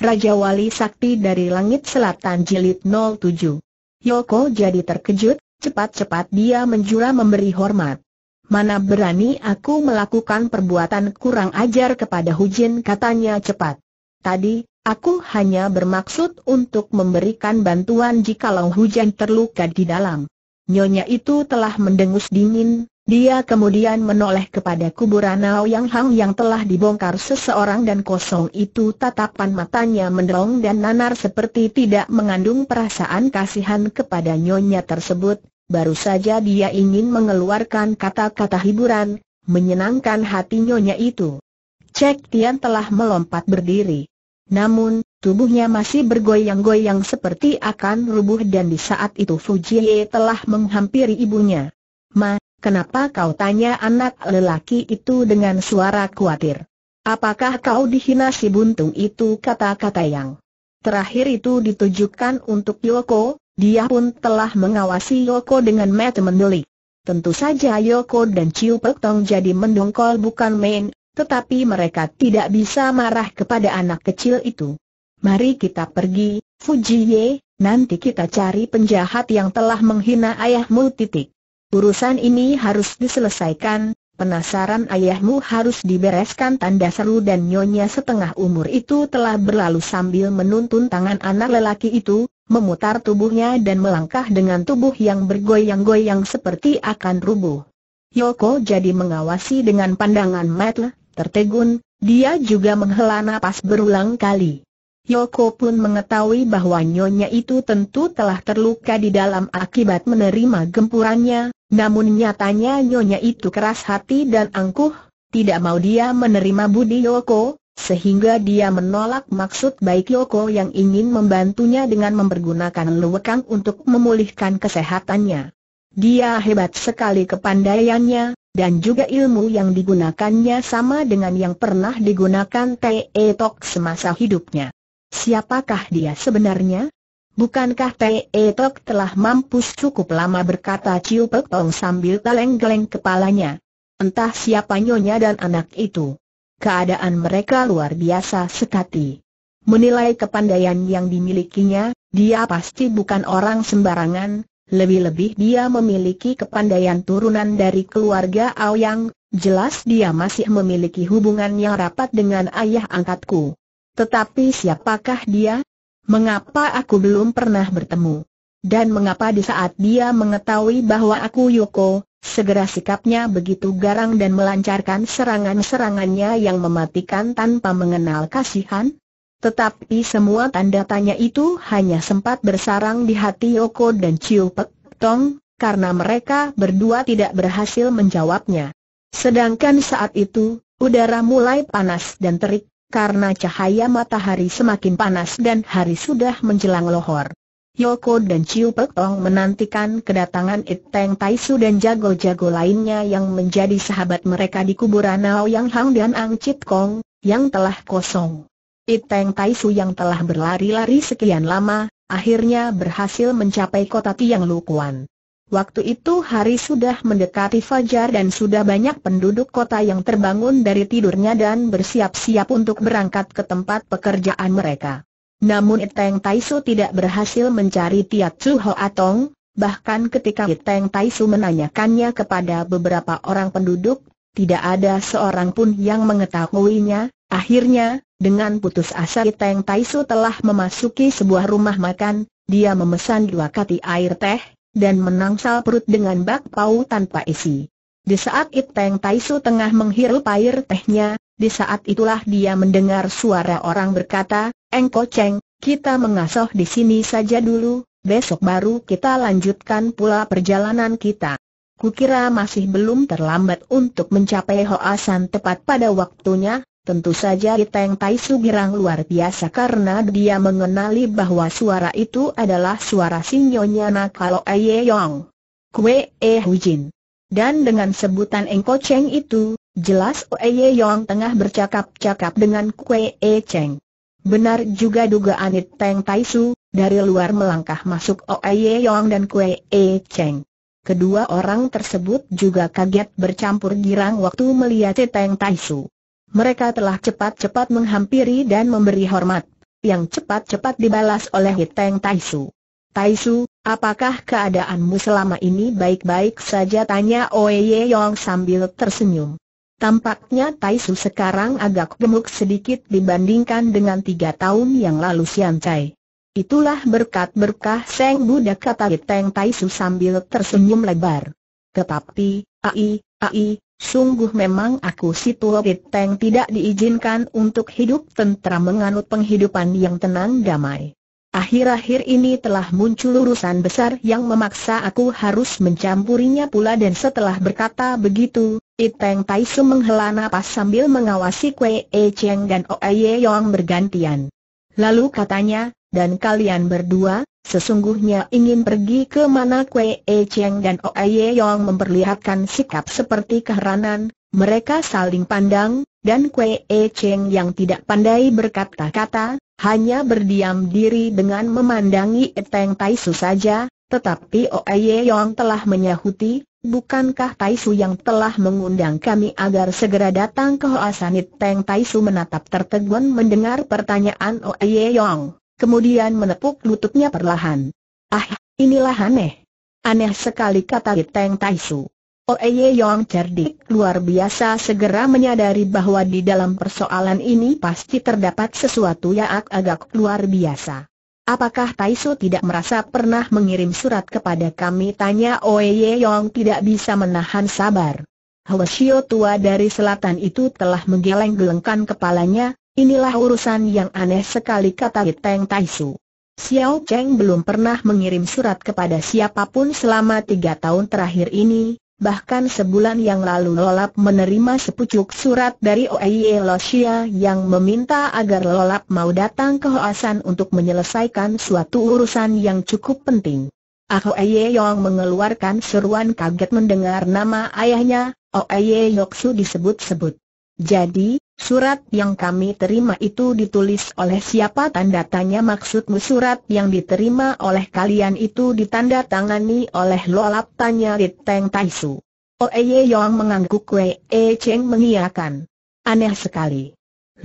Raja Wali Sakti dari Langit Selatan Jilid 07. Yoko jadi terkejut, cepat-cepat dia menjura memberi hormat. Mana berani aku melakukan perbuatan kurang ajar kepada Hujin katanya cepat. Tadi, aku hanya bermaksud untuk memberikan bantuan jikalau hujan terluka di dalam. Nyonya itu telah mendengus dingin, dia kemudian menoleh kepada kuburan Yang Hang yang telah dibongkar seseorang dan kosong itu tatapan matanya mendong dan nanar seperti tidak mengandung perasaan kasihan kepada nyonya tersebut, baru saja dia ingin mengeluarkan kata-kata hiburan, menyenangkan hati nyonya itu. Cek Tian telah melompat berdiri. Namun, tubuhnya masih bergoyang-goyang seperti akan rubuh dan di saat itu Fujie telah menghampiri ibunya. Ma, Kenapa kau tanya anak lelaki itu dengan suara khawatir? Apakah kau dihina si buntung itu kata-kata yang terakhir itu ditujukan untuk Yoko, dia pun telah mengawasi Yoko dengan mata mendelik. Tentu saja Yoko dan Chiu Pek Tong jadi mendongkol bukan main, tetapi mereka tidak bisa marah kepada anak kecil itu. Mari kita pergi, Fujiye, nanti kita cari penjahat yang telah menghina ayahmu titik. Urusan ini harus diselesaikan, penasaran ayahmu harus dibereskan tanda seru dan nyonya setengah umur itu telah berlalu sambil menuntun tangan anak lelaki itu, memutar tubuhnya dan melangkah dengan tubuh yang bergoyang-goyang seperti akan rubuh. Yoko jadi mengawasi dengan pandangan matle, tertegun, dia juga menghela napas berulang kali. Yoko pun mengetahui bahwa nyonya itu tentu telah terluka di dalam akibat menerima gempurannya, namun nyatanya nyonya itu keras hati dan angkuh, tidak mau dia menerima budi Yoko, sehingga dia menolak maksud baik Yoko yang ingin membantunya dengan mempergunakan luwakang untuk memulihkan kesehatannya. Dia hebat sekali kepandaiannya, dan juga ilmu yang digunakannya sama dengan yang pernah digunakan T.E. Tok semasa hidupnya. Siapakah dia sebenarnya? Bukankah T.E. Tok telah mampus cukup lama berkata Ciu Pek Tong sambil geleng-geleng kepalanya. Entah siapa nyonya dan anak itu. Keadaan mereka luar biasa sekati. Menilai kepandaian yang dimilikinya, dia pasti bukan orang sembarangan, lebih-lebih dia memiliki kepandaian turunan dari keluarga Aoyang, jelas dia masih memiliki hubungan yang rapat dengan ayah angkatku. Tetapi siapakah dia? Mengapa aku belum pernah bertemu? Dan mengapa di saat dia mengetahui bahwa aku Yoko, segera sikapnya begitu garang dan melancarkan serangan-serangannya yang mematikan tanpa mengenal kasihan? Tetapi semua tanda tanya itu hanya sempat bersarang di hati Yoko dan Chiu Pek Tong, karena mereka berdua tidak berhasil menjawabnya. Sedangkan saat itu, udara mulai panas dan terik, karena cahaya matahari semakin panas dan hari sudah menjelang lohor. Yoko dan Chiu Pek Tong menantikan kedatangan Iteng Teng Tai Su dan jago-jago lainnya yang menjadi sahabat mereka di kuburan Yang Hang dan Ang Chit Kong, yang telah kosong. Iteng Teng Tai Su yang telah berlari-lari sekian lama, akhirnya berhasil mencapai kota Tiang Lukuan. Waktu itu hari sudah mendekati fajar dan sudah banyak penduduk kota yang terbangun dari tidurnya dan bersiap-siap untuk berangkat ke tempat pekerjaan mereka. Namun Iteng Taisu tidak berhasil mencari Tiat Chu Atong, bahkan ketika Iteng Taisu menanyakannya kepada beberapa orang penduduk, tidak ada seorang pun yang mengetahuinya, akhirnya, dengan putus asa Iteng Taisu telah memasuki sebuah rumah makan, dia memesan dua kati air teh, dan menangsal perut dengan bak pau tanpa isi. Di saat Iteng Taisu tengah menghirup air tehnya, di saat itulah dia mendengar suara orang berkata, Engko Cheng, kita mengasoh di sini saja dulu, besok baru kita lanjutkan pula perjalanan kita. Kukira masih belum terlambat untuk mencapai Hoasan tepat pada waktunya, Tentu saja Iteng Tai Su girang luar biasa karena dia mengenali bahwa suara itu adalah suara sinyonya Nakalo Aye Yong. Kue E Hujin. Dan dengan sebutan Engko Cheng itu, jelas Aye Yong tengah bercakap-cakap dengan Kue E Cheng. Benar juga dugaan Iteng Tai Su, dari luar melangkah masuk Aye Yong dan Kue E Cheng. Kedua orang tersebut juga kaget bercampur girang waktu melihat Iteng Tai Su. Mereka telah cepat-cepat menghampiri dan memberi hormat, yang cepat-cepat dibalas oleh Hiteng Taisu. Taisu, apakah keadaanmu selama ini baik-baik saja? Tanya Oye Yong sambil tersenyum. Tampaknya Taisu sekarang agak gemuk sedikit dibandingkan dengan tiga tahun yang lalu Sian Cai. Itulah berkat berkah Seng Buddha kata Hiteng Taisu sambil tersenyum lebar. Tetapi, ai, ai, Sungguh memang aku si Tua Teng tidak diizinkan untuk hidup tentera menganut penghidupan yang tenang damai. Akhir-akhir ini telah muncul urusan besar yang memaksa aku harus mencampurinya pula dan setelah berkata begitu, Iteng Taisu menghela napas sambil mengawasi Kwee E Cheng dan Oe Ye Yong bergantian. Lalu katanya, dan kalian berdua, sesungguhnya ingin pergi ke mana Kwe E Cheng dan O Ye Yong memperlihatkan sikap seperti keheranan, mereka saling pandang, dan Kwe E Cheng yang tidak pandai berkata-kata, hanya berdiam diri dengan memandangi Tai Su saja, tetapi O Ye Yong telah menyahuti, Bukankah Taisu yang telah mengundang kami agar segera datang ke Hoa Sanit Teng Taisu menatap tertegun mendengar pertanyaan Ye Yong kemudian menepuk lututnya perlahan. Ah, inilah aneh. Aneh sekali kata Teng Tai Su. Oeye Yong cerdik luar biasa segera menyadari bahwa di dalam persoalan ini pasti terdapat sesuatu yang agak luar biasa. Apakah Taisu tidak merasa pernah mengirim surat kepada kami? Tanya Oeye Yong tidak bisa menahan sabar. Hwasio tua dari selatan itu telah menggeleng-gelengkan kepalanya, Inilah urusan yang aneh sekali kata Teng Tai Xiao Cheng belum pernah mengirim surat kepada siapapun selama tiga tahun terakhir ini, bahkan sebulan yang lalu Lolap menerima sepucuk surat dari OIE Losia yang meminta agar Lolap mau datang ke Hoasan untuk menyelesaikan suatu urusan yang cukup penting. Ah Oie Yong mengeluarkan seruan kaget mendengar nama ayahnya, Oie Yoksu disebut-sebut. Jadi, surat yang kami terima itu ditulis oleh siapa tanda tanya maksudmu surat yang diterima oleh kalian itu ditandatangani oleh lolap tanya Rit Teng Tai Su. Oh, Yong mengangguk Wei E Cheng mengiakan. Aneh sekali.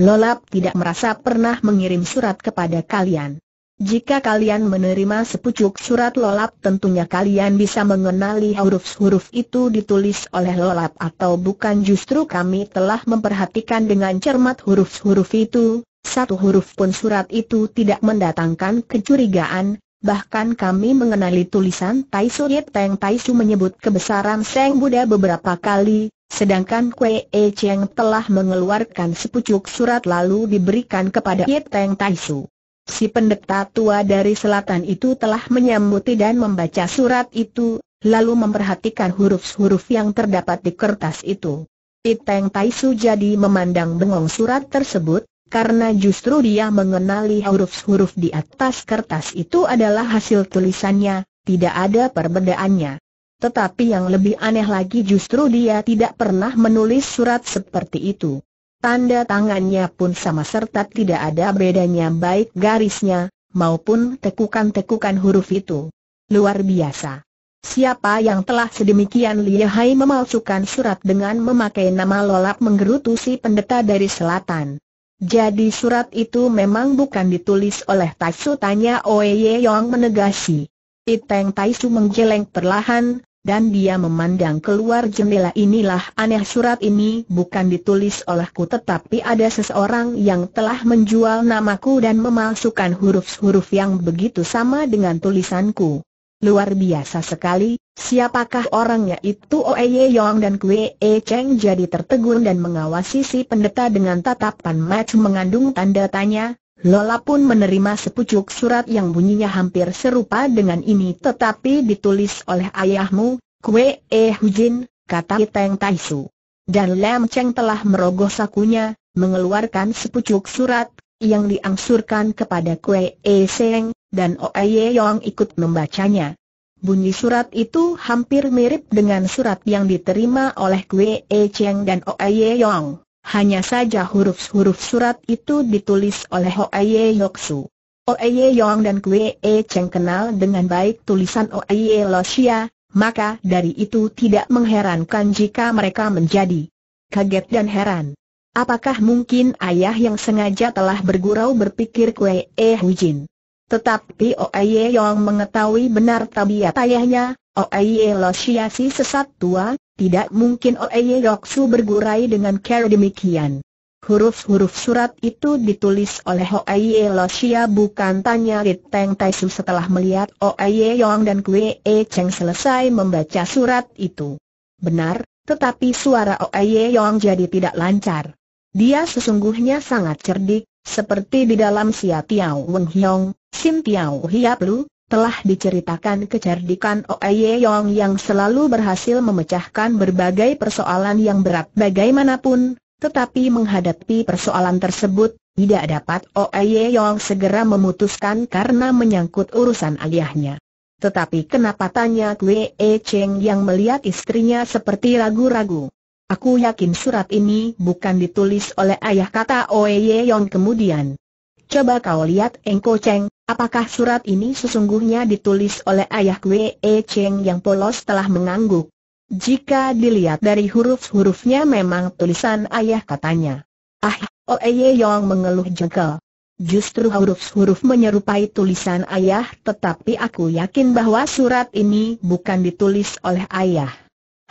Lolap tidak merasa pernah mengirim surat kepada kalian. Jika kalian menerima sepucuk surat lolap tentunya kalian bisa mengenali huruf-huruf itu ditulis oleh lolap atau bukan justru kami telah memperhatikan dengan cermat huruf-huruf itu, satu huruf pun surat itu tidak mendatangkan kecurigaan, bahkan kami mengenali tulisan Tai Su Yip Teng Tai Su menyebut kebesaran Seng Buddha beberapa kali, Sedangkan Kue E Cheng telah mengeluarkan sepucuk surat lalu diberikan kepada Teng Tai Su si pendeta tua dari selatan itu telah menyambuti dan membaca surat itu, lalu memperhatikan huruf-huruf yang terdapat di kertas itu. Iteng Taisu jadi memandang bengong surat tersebut, karena justru dia mengenali huruf-huruf di atas kertas itu adalah hasil tulisannya, tidak ada perbedaannya. Tetapi yang lebih aneh lagi justru dia tidak pernah menulis surat seperti itu. Tanda tangannya pun sama serta tidak ada bedanya baik garisnya, maupun tekukan-tekukan huruf itu. Luar biasa. Siapa yang telah sedemikian lihai memalsukan surat dengan memakai nama lolap menggerutu si pendeta dari selatan. Jadi surat itu memang bukan ditulis oleh Taisu tanya Oye Yong menegasi. Iteng Taisu menggeleng perlahan, dan dia memandang keluar jendela inilah aneh surat ini bukan ditulis olehku tetapi ada seseorang yang telah menjual namaku dan memalsukan huruf-huruf yang begitu sama dengan tulisanku. Luar biasa sekali, siapakah orangnya itu Oeye Yong dan Kwe E Cheng jadi tertegun dan mengawasi si pendeta dengan tatapan match mengandung tanda tanya, Lola pun menerima sepucuk surat yang bunyinya hampir serupa dengan ini tetapi ditulis oleh ayahmu, Kue E Hujin, kata Teng Taisu. Dan Lam Cheng telah merogoh sakunya, mengeluarkan sepucuk surat, yang diangsurkan kepada Kue E Seng, dan Ye Yong ikut membacanya. Bunyi surat itu hampir mirip dengan surat yang diterima oleh Kue E Cheng dan Ye Yong. Hanya saja huruf-huruf surat itu ditulis oleh Hoeye Yoksu. Oeye Yong dan Kwe E Cheng kenal dengan baik tulisan Oeye Loshia, maka dari itu tidak mengherankan jika mereka menjadi kaget dan heran. Apakah mungkin ayah yang sengaja telah bergurau berpikir Kwe E Hujin? Tetapi Oeye Yong mengetahui benar tabiat ayahnya, Oeye Loshia si sesat tua, tidak mungkin Oeye Yoksu bergurai dengan cara demikian. Huruf-huruf surat itu ditulis oleh Oeye Losia bukan tanya Rit Teng Tai setelah melihat Oeye Yong dan Kwe E Cheng selesai membaca surat itu. Benar, tetapi suara Oeye Yong jadi tidak lancar. Dia sesungguhnya sangat cerdik, seperti di dalam Sia Tiao Weng Hiong, Sim Tiao Hiap Lu, telah diceritakan kecerdikan Oye Yong yang selalu berhasil memecahkan berbagai persoalan yang berat bagaimanapun, tetapi menghadapi persoalan tersebut, tidak dapat Oye Yong segera memutuskan karena menyangkut urusan ayahnya. Tetapi kenapa tanya Kwe E Cheng yang melihat istrinya seperti ragu-ragu. Aku yakin surat ini bukan ditulis oleh ayah kata Oye Yong kemudian. Coba kau lihat Engko Cheng, apakah surat ini sesungguhnya ditulis oleh ayah Wee e Cheng yang polos telah mengangguk. Jika dilihat dari huruf-hurufnya memang tulisan ayah katanya. Ah, Oeye oh Yong mengeluh jengkel. Justru huruf-huruf menyerupai tulisan ayah tetapi aku yakin bahwa surat ini bukan ditulis oleh ayah.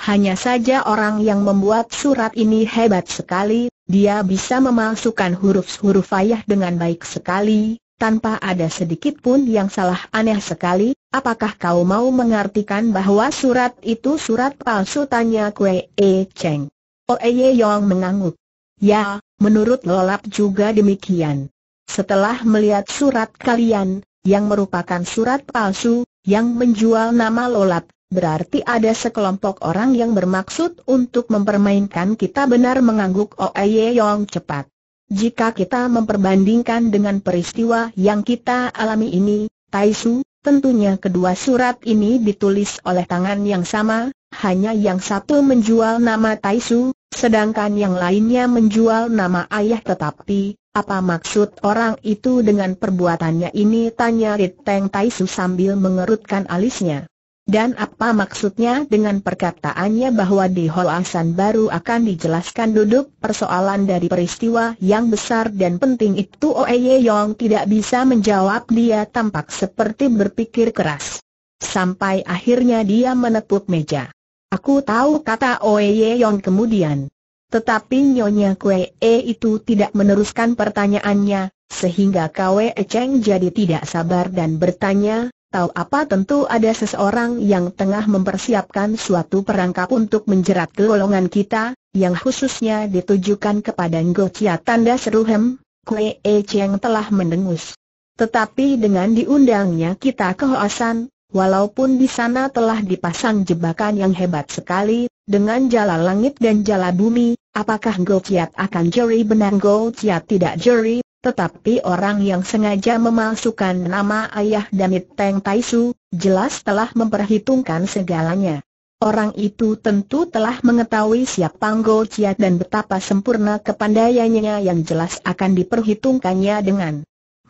Hanya saja orang yang membuat surat ini hebat sekali, dia bisa memasukkan huruf-huruf ayah dengan baik sekali, tanpa ada sedikit pun yang salah aneh sekali, apakah kau mau mengartikan bahwa surat itu surat palsu tanya Kue E Cheng. E Ye Yong mengangguk. Ya, menurut Lolap juga demikian. Setelah melihat surat kalian, yang merupakan surat palsu, yang menjual nama Lolap, berarti ada sekelompok orang yang bermaksud untuk mempermainkan kita benar mengangguk Oe Yong cepat. Jika kita memperbandingkan dengan peristiwa yang kita alami ini, Taisu, tentunya kedua surat ini ditulis oleh tangan yang sama, hanya yang satu menjual nama Taisu, sedangkan yang lainnya menjual nama ayah tetapi, apa maksud orang itu dengan perbuatannya ini tanya Riteng Taisu sambil mengerutkan alisnya. Dan apa maksudnya dengan perkataannya bahwa di Hall Asan baru akan dijelaskan duduk persoalan dari peristiwa yang besar dan penting itu Oh Ye Yong tidak bisa menjawab dia tampak seperti berpikir keras. Sampai akhirnya dia menepuk meja. Aku tahu kata Oh Ye Yong kemudian. Tetapi Nyonya Kue E itu tidak meneruskan pertanyaannya, sehingga Kwe Cheng jadi tidak sabar dan bertanya, tahu apa tentu ada seseorang yang tengah mempersiapkan suatu perangkap untuk menjerat golongan kita, yang khususnya ditujukan kepada Ngocia tanda seru Hem, Kue E Cheng telah mendengus. Tetapi dengan diundangnya kita ke Hoasan, walaupun di sana telah dipasang jebakan yang hebat sekali, dengan jala langit dan jala bumi, apakah Ngociat akan jeri benar Ngocia tidak jeri, tetapi orang yang sengaja memalsukan nama ayah Damit Teng Tai jelas telah memperhitungkan segalanya. Orang itu tentu telah mengetahui siap panggo ciat dan betapa sempurna kepandaiannya yang jelas akan diperhitungkannya dengan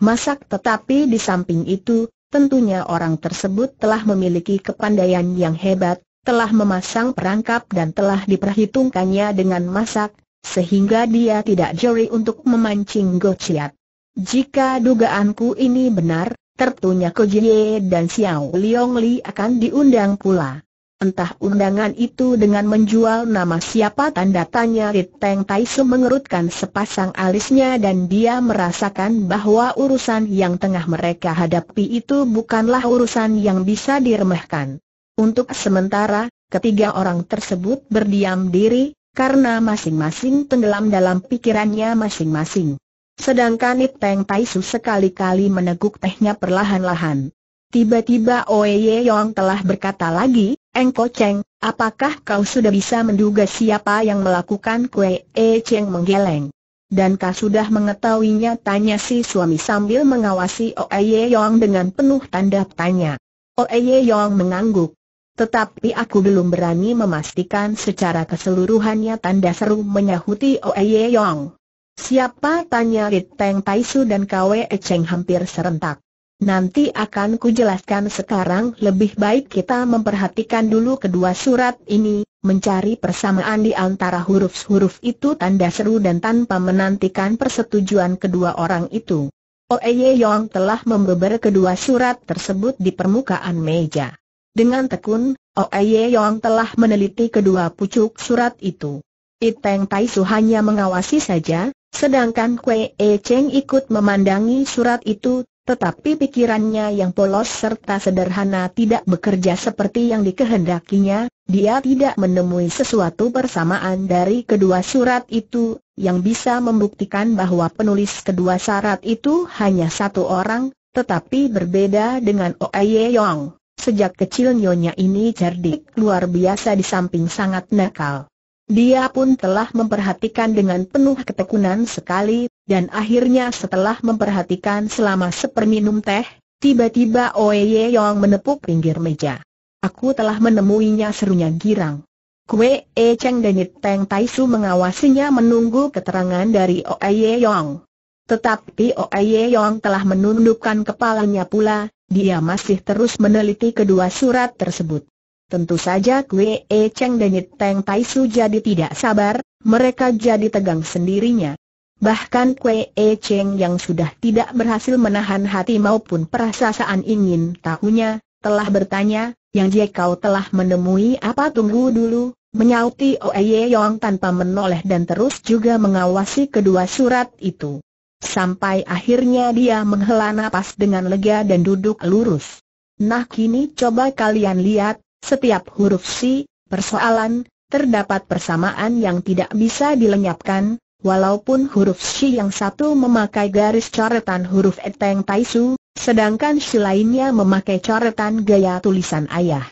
masak tetapi di samping itu, tentunya orang tersebut telah memiliki kepandaian yang hebat, telah memasang perangkap dan telah diperhitungkannya dengan masak, sehingga dia tidak jeli untuk memancing Go Chiat. Jika dugaanku ini benar, tertunya Ko Jie dan Xiao Liong Li akan diundang pula. Entah undangan itu dengan menjual nama siapa tanda tanya Rit Teng Tai Su mengerutkan sepasang alisnya dan dia merasakan bahwa urusan yang tengah mereka hadapi itu bukanlah urusan yang bisa diremehkan. Untuk sementara, ketiga orang tersebut berdiam diri, karena masing-masing tenggelam dalam pikirannya masing-masing. Sedangkan Ip Peng Tai Su sekali-kali meneguk tehnya perlahan-lahan. Tiba-tiba Oe Ye Yong telah berkata lagi, Engko Cheng, apakah kau sudah bisa menduga siapa yang melakukan kue E Cheng menggeleng? Dan kau sudah mengetahuinya tanya si suami sambil mengawasi Oe Ye Yong dengan penuh tanda tanya. Oe Ye Yong mengangguk. Tetapi aku belum berani memastikan secara keseluruhannya tanda seru menyahuti Oeye Yong. Siapa tanya Riteng Taisu dan Kwe Echeng hampir serentak. Nanti akan kujelaskan sekarang lebih baik kita memperhatikan dulu kedua surat ini, mencari persamaan di antara huruf-huruf itu tanda seru dan tanpa menantikan persetujuan kedua orang itu. Oeye Yong telah membeber kedua surat tersebut di permukaan meja. Dengan tekun, Oe Yong telah meneliti kedua pucuk surat itu. Iteng Tai Su hanya mengawasi saja, sedangkan Kue E Cheng ikut memandangi surat itu, tetapi pikirannya yang polos serta sederhana tidak bekerja seperti yang dikehendakinya, dia tidak menemui sesuatu persamaan dari kedua surat itu, yang bisa membuktikan bahwa penulis kedua syarat itu hanya satu orang, tetapi berbeda dengan Oe Yong. Sejak kecil nyonya ini cerdik luar biasa di samping sangat nakal. Dia pun telah memperhatikan dengan penuh ketekunan sekali, dan akhirnya setelah memperhatikan selama seperminum teh, tiba-tiba Oye Yong menepuk pinggir meja. Aku telah menemuinya serunya girang. Kue E Cheng dan Teng Tai Su mengawasinya menunggu keterangan dari Oye Yong. Tetapi Oye Yong telah menundukkan kepalanya pula, dia masih terus meneliti kedua surat tersebut. Tentu saja Kwe E Cheng dan Yit Teng Tai Su jadi tidak sabar, mereka jadi tegang sendirinya. Bahkan Kwe E Cheng yang sudah tidak berhasil menahan hati maupun perasaan ingin tahunya, telah bertanya, yang jika kau telah menemui apa tunggu dulu, menyauti Ye Yong tanpa menoleh dan terus juga mengawasi kedua surat itu. Sampai akhirnya dia menghela nafas dengan lega dan duduk lurus. Nah kini coba kalian lihat, setiap huruf si, persoalan, terdapat persamaan yang tidak bisa dilenyapkan, walaupun huruf si yang satu memakai garis coretan huruf eteng taisu, sedangkan si lainnya memakai coretan gaya tulisan ayah.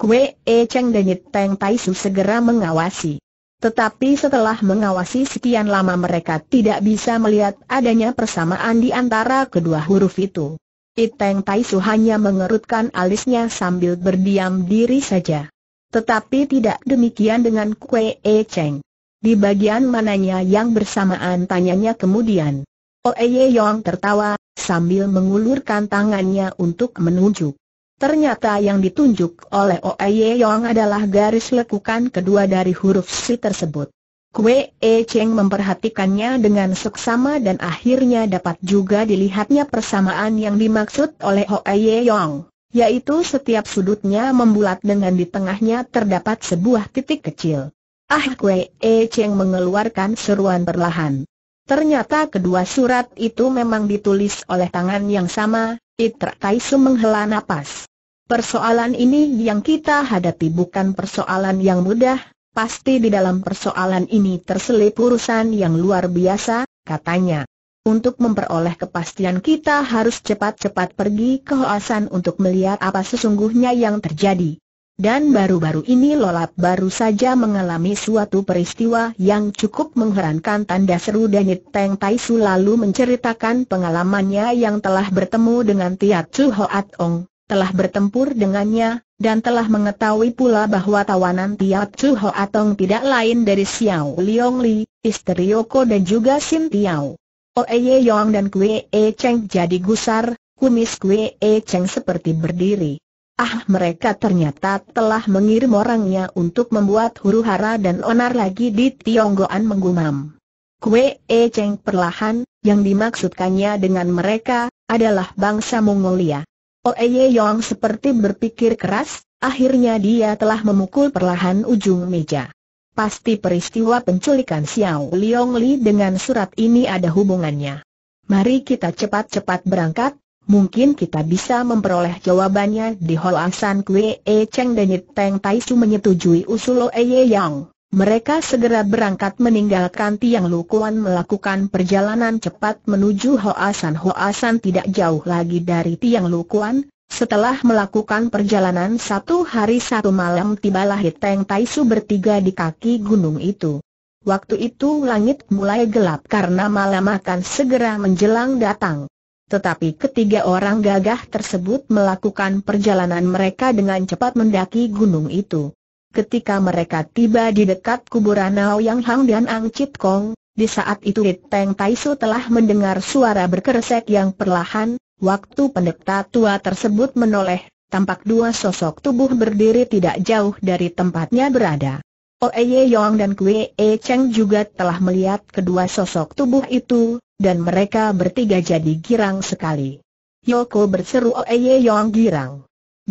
Kue E Cheng dan Teng Taisu segera mengawasi. Tetapi setelah mengawasi sekian lama mereka tidak bisa melihat adanya persamaan di antara kedua huruf itu. Iteng Taisu hanya mengerutkan alisnya sambil berdiam diri saja. Tetapi tidak demikian dengan Kue E Cheng. Di bagian mananya yang bersamaan tanyanya kemudian. Ye Yong tertawa, sambil mengulurkan tangannya untuk menunjuk. Ternyata yang ditunjuk oleh Oe Yong adalah garis lekukan kedua dari huruf si tersebut. Kue E Cheng memperhatikannya dengan seksama dan akhirnya dapat juga dilihatnya persamaan yang dimaksud oleh Oe Yong, yaitu setiap sudutnya membulat dengan di tengahnya terdapat sebuah titik kecil. Ah Kue E Cheng mengeluarkan seruan perlahan. Ternyata kedua surat itu memang ditulis oleh tangan yang sama, Itra Taisu menghela napas. Persoalan ini yang kita hadapi bukan persoalan yang mudah, pasti di dalam persoalan ini terselip urusan yang luar biasa, katanya. Untuk memperoleh kepastian kita harus cepat-cepat pergi ke Hoasan untuk melihat apa sesungguhnya yang terjadi. Dan baru-baru ini Lolap baru saja mengalami suatu peristiwa yang cukup mengherankan tanda seru Danit Teng Tai Su lalu menceritakan pengalamannya yang telah bertemu dengan Tiat Chu Hoat Ong telah bertempur dengannya, dan telah mengetahui pula bahwa tawanan Tiap Chu Ho Atong tidak lain dari Xiao Liong Li, istri Yoko dan juga Sim Tiao. Oeye Yong dan Kue E Cheng jadi gusar, kumis Kue E Cheng seperti berdiri. Ah mereka ternyata telah mengirim orangnya untuk membuat huru hara dan onar lagi di Tionggoan menggumam. Kue E Cheng perlahan, yang dimaksudkannya dengan mereka, adalah bangsa Mongolia. Oeye oh, Yong seperti berpikir keras, akhirnya dia telah memukul perlahan ujung meja. Pasti peristiwa penculikan Xiao Liong Li dengan surat ini ada hubungannya. Mari kita cepat-cepat berangkat, mungkin kita bisa memperoleh jawabannya di Hoasan Kue E Cheng Denit Teng Tai Su menyetujui usul Oeye Yong. Mereka segera berangkat meninggalkan Tiang Lukuan melakukan perjalanan cepat menuju Hoasan. Hoasan tidak jauh lagi dari Tiang Lukuan. Setelah melakukan perjalanan satu hari satu malam tibalah Hiteng Taisu bertiga di kaki gunung itu. Waktu itu langit mulai gelap karena malam akan segera menjelang datang. Tetapi ketiga orang gagah tersebut melakukan perjalanan mereka dengan cepat mendaki gunung itu ketika mereka tiba di dekat kuburan Yang Hang dan Ang Chit Kong, di saat itu Rit Peng Su telah mendengar suara berkeresek yang perlahan, waktu pendeta tua tersebut menoleh, tampak dua sosok tubuh berdiri tidak jauh dari tempatnya berada. Oeye Yong dan Kue E Cheng juga telah melihat kedua sosok tubuh itu, dan mereka bertiga jadi girang sekali. Yoko berseru Oeye Yong girang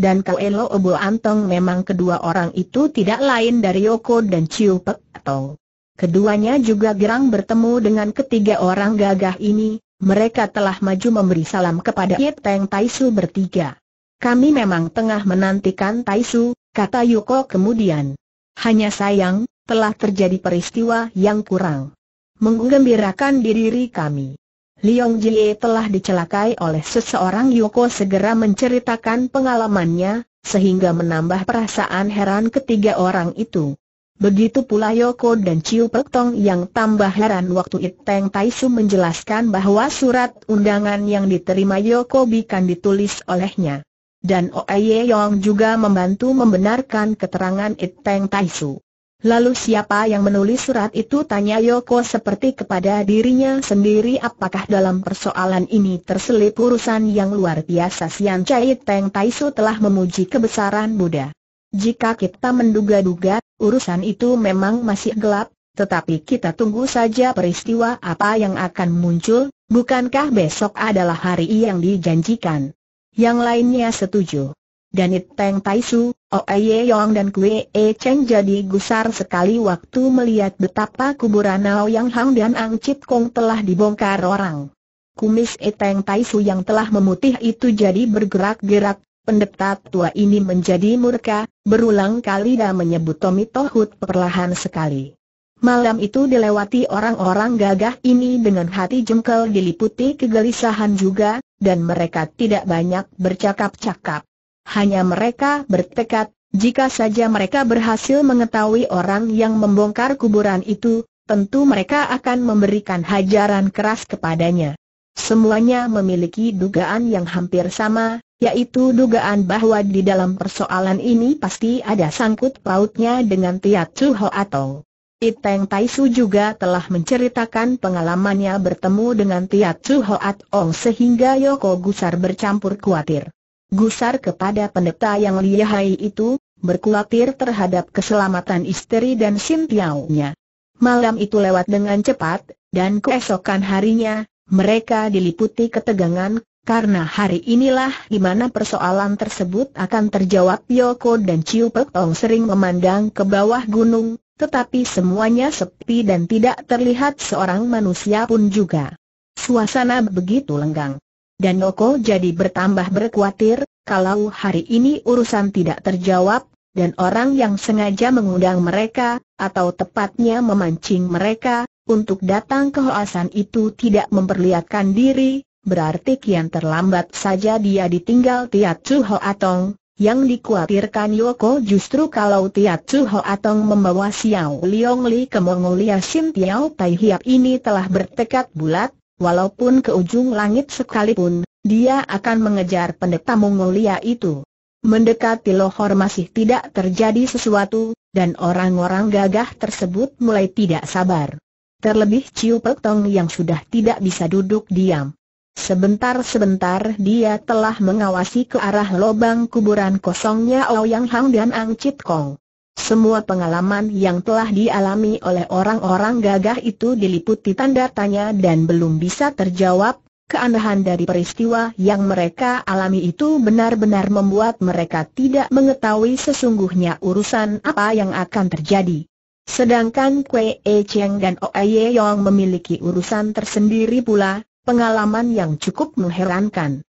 dan elo Obo Antong memang kedua orang itu tidak lain dari Yoko dan Chiu Pek Tong. Keduanya juga gerang bertemu dengan ketiga orang gagah ini, mereka telah maju memberi salam kepada Yeteng Peng Taisu bertiga. Kami memang tengah menantikan Taisu, kata Yoko kemudian. Hanya sayang, telah terjadi peristiwa yang kurang menggembirakan diri kami. Liong Jie telah dicelakai oleh seseorang Yoko segera menceritakan pengalamannya, sehingga menambah perasaan heran ketiga orang itu. Begitu pula Yoko dan Chiu Pek Tong yang tambah heran waktu Iteng Taisu menjelaskan bahwa surat undangan yang diterima Yoko Bikan ditulis olehnya. Dan Oe Yong juga membantu membenarkan keterangan Iteng Taisu. Lalu siapa yang menulis surat itu tanya Yoko seperti kepada dirinya sendiri apakah dalam persoalan ini terselip urusan yang luar biasa Sian Chai Teng Taisu telah memuji kebesaran Buddha. Jika kita menduga-duga, urusan itu memang masih gelap, tetapi kita tunggu saja peristiwa apa yang akan muncul, bukankah besok adalah hari yang dijanjikan. Yang lainnya setuju. Danit It Teng Taisu, Oe oh, Yong dan Kue E Cheng jadi gusar sekali waktu melihat betapa kuburan Nao Yang Hang dan Ang Chit Kong telah dibongkar orang. Kumis Teng Tai Su yang telah memutih itu jadi bergerak-gerak, pendeta tua ini menjadi murka, berulang kali dan menyebut Tommy Tohut perlahan sekali. Malam itu dilewati orang-orang gagah ini dengan hati jengkel diliputi kegelisahan juga, dan mereka tidak banyak bercakap-cakap hanya mereka bertekad, jika saja mereka berhasil mengetahui orang yang membongkar kuburan itu, tentu mereka akan memberikan hajaran keras kepadanya. Semuanya memiliki dugaan yang hampir sama, yaitu dugaan bahwa di dalam persoalan ini pasti ada sangkut pautnya dengan Tia Chu atau Iteng Tai juga telah menceritakan pengalamannya bertemu dengan Tia Chu Atong sehingga Yoko Gusar bercampur khawatir gusar kepada pendeta yang lihai itu, berkhawatir terhadap keselamatan istri dan sintiaunya. Malam itu lewat dengan cepat, dan keesokan harinya, mereka diliputi ketegangan, karena hari inilah di mana persoalan tersebut akan terjawab Yoko dan Chiu Pek sering memandang ke bawah gunung, tetapi semuanya sepi dan tidak terlihat seorang manusia pun juga. Suasana begitu lenggang. Dan Noko jadi bertambah berkuatir, kalau hari ini urusan tidak terjawab, dan orang yang sengaja mengundang mereka, atau tepatnya memancing mereka, untuk datang ke Hoasan itu tidak memperlihatkan diri, berarti kian terlambat saja dia ditinggal Tiat Chu atong yang dikhawatirkan Yoko justru kalau Tiat Chu atong membawa Xiao Liong Li ke Mongolia Shin Tiao Tai Hiap ini telah bertekad bulat, Walaupun ke ujung langit sekalipun, dia akan mengejar pendeta Mongolia itu. Mendekati Lohor masih tidak terjadi sesuatu, dan orang-orang gagah tersebut mulai tidak sabar. Terlebih Ciu Pek Tong yang sudah tidak bisa duduk diam. Sebentar-sebentar dia telah mengawasi ke arah lobang kuburan kosongnya Ouyang Hang dan Ang Chit Kong. Semua pengalaman yang telah dialami oleh orang-orang gagah itu diliputi tanda tanya dan belum bisa terjawab, keanehan dari peristiwa yang mereka alami itu benar-benar membuat mereka tidak mengetahui sesungguhnya urusan apa yang akan terjadi. Sedangkan Kwe E Cheng dan O Ye Yong memiliki urusan tersendiri pula, pengalaman yang cukup mengherankan.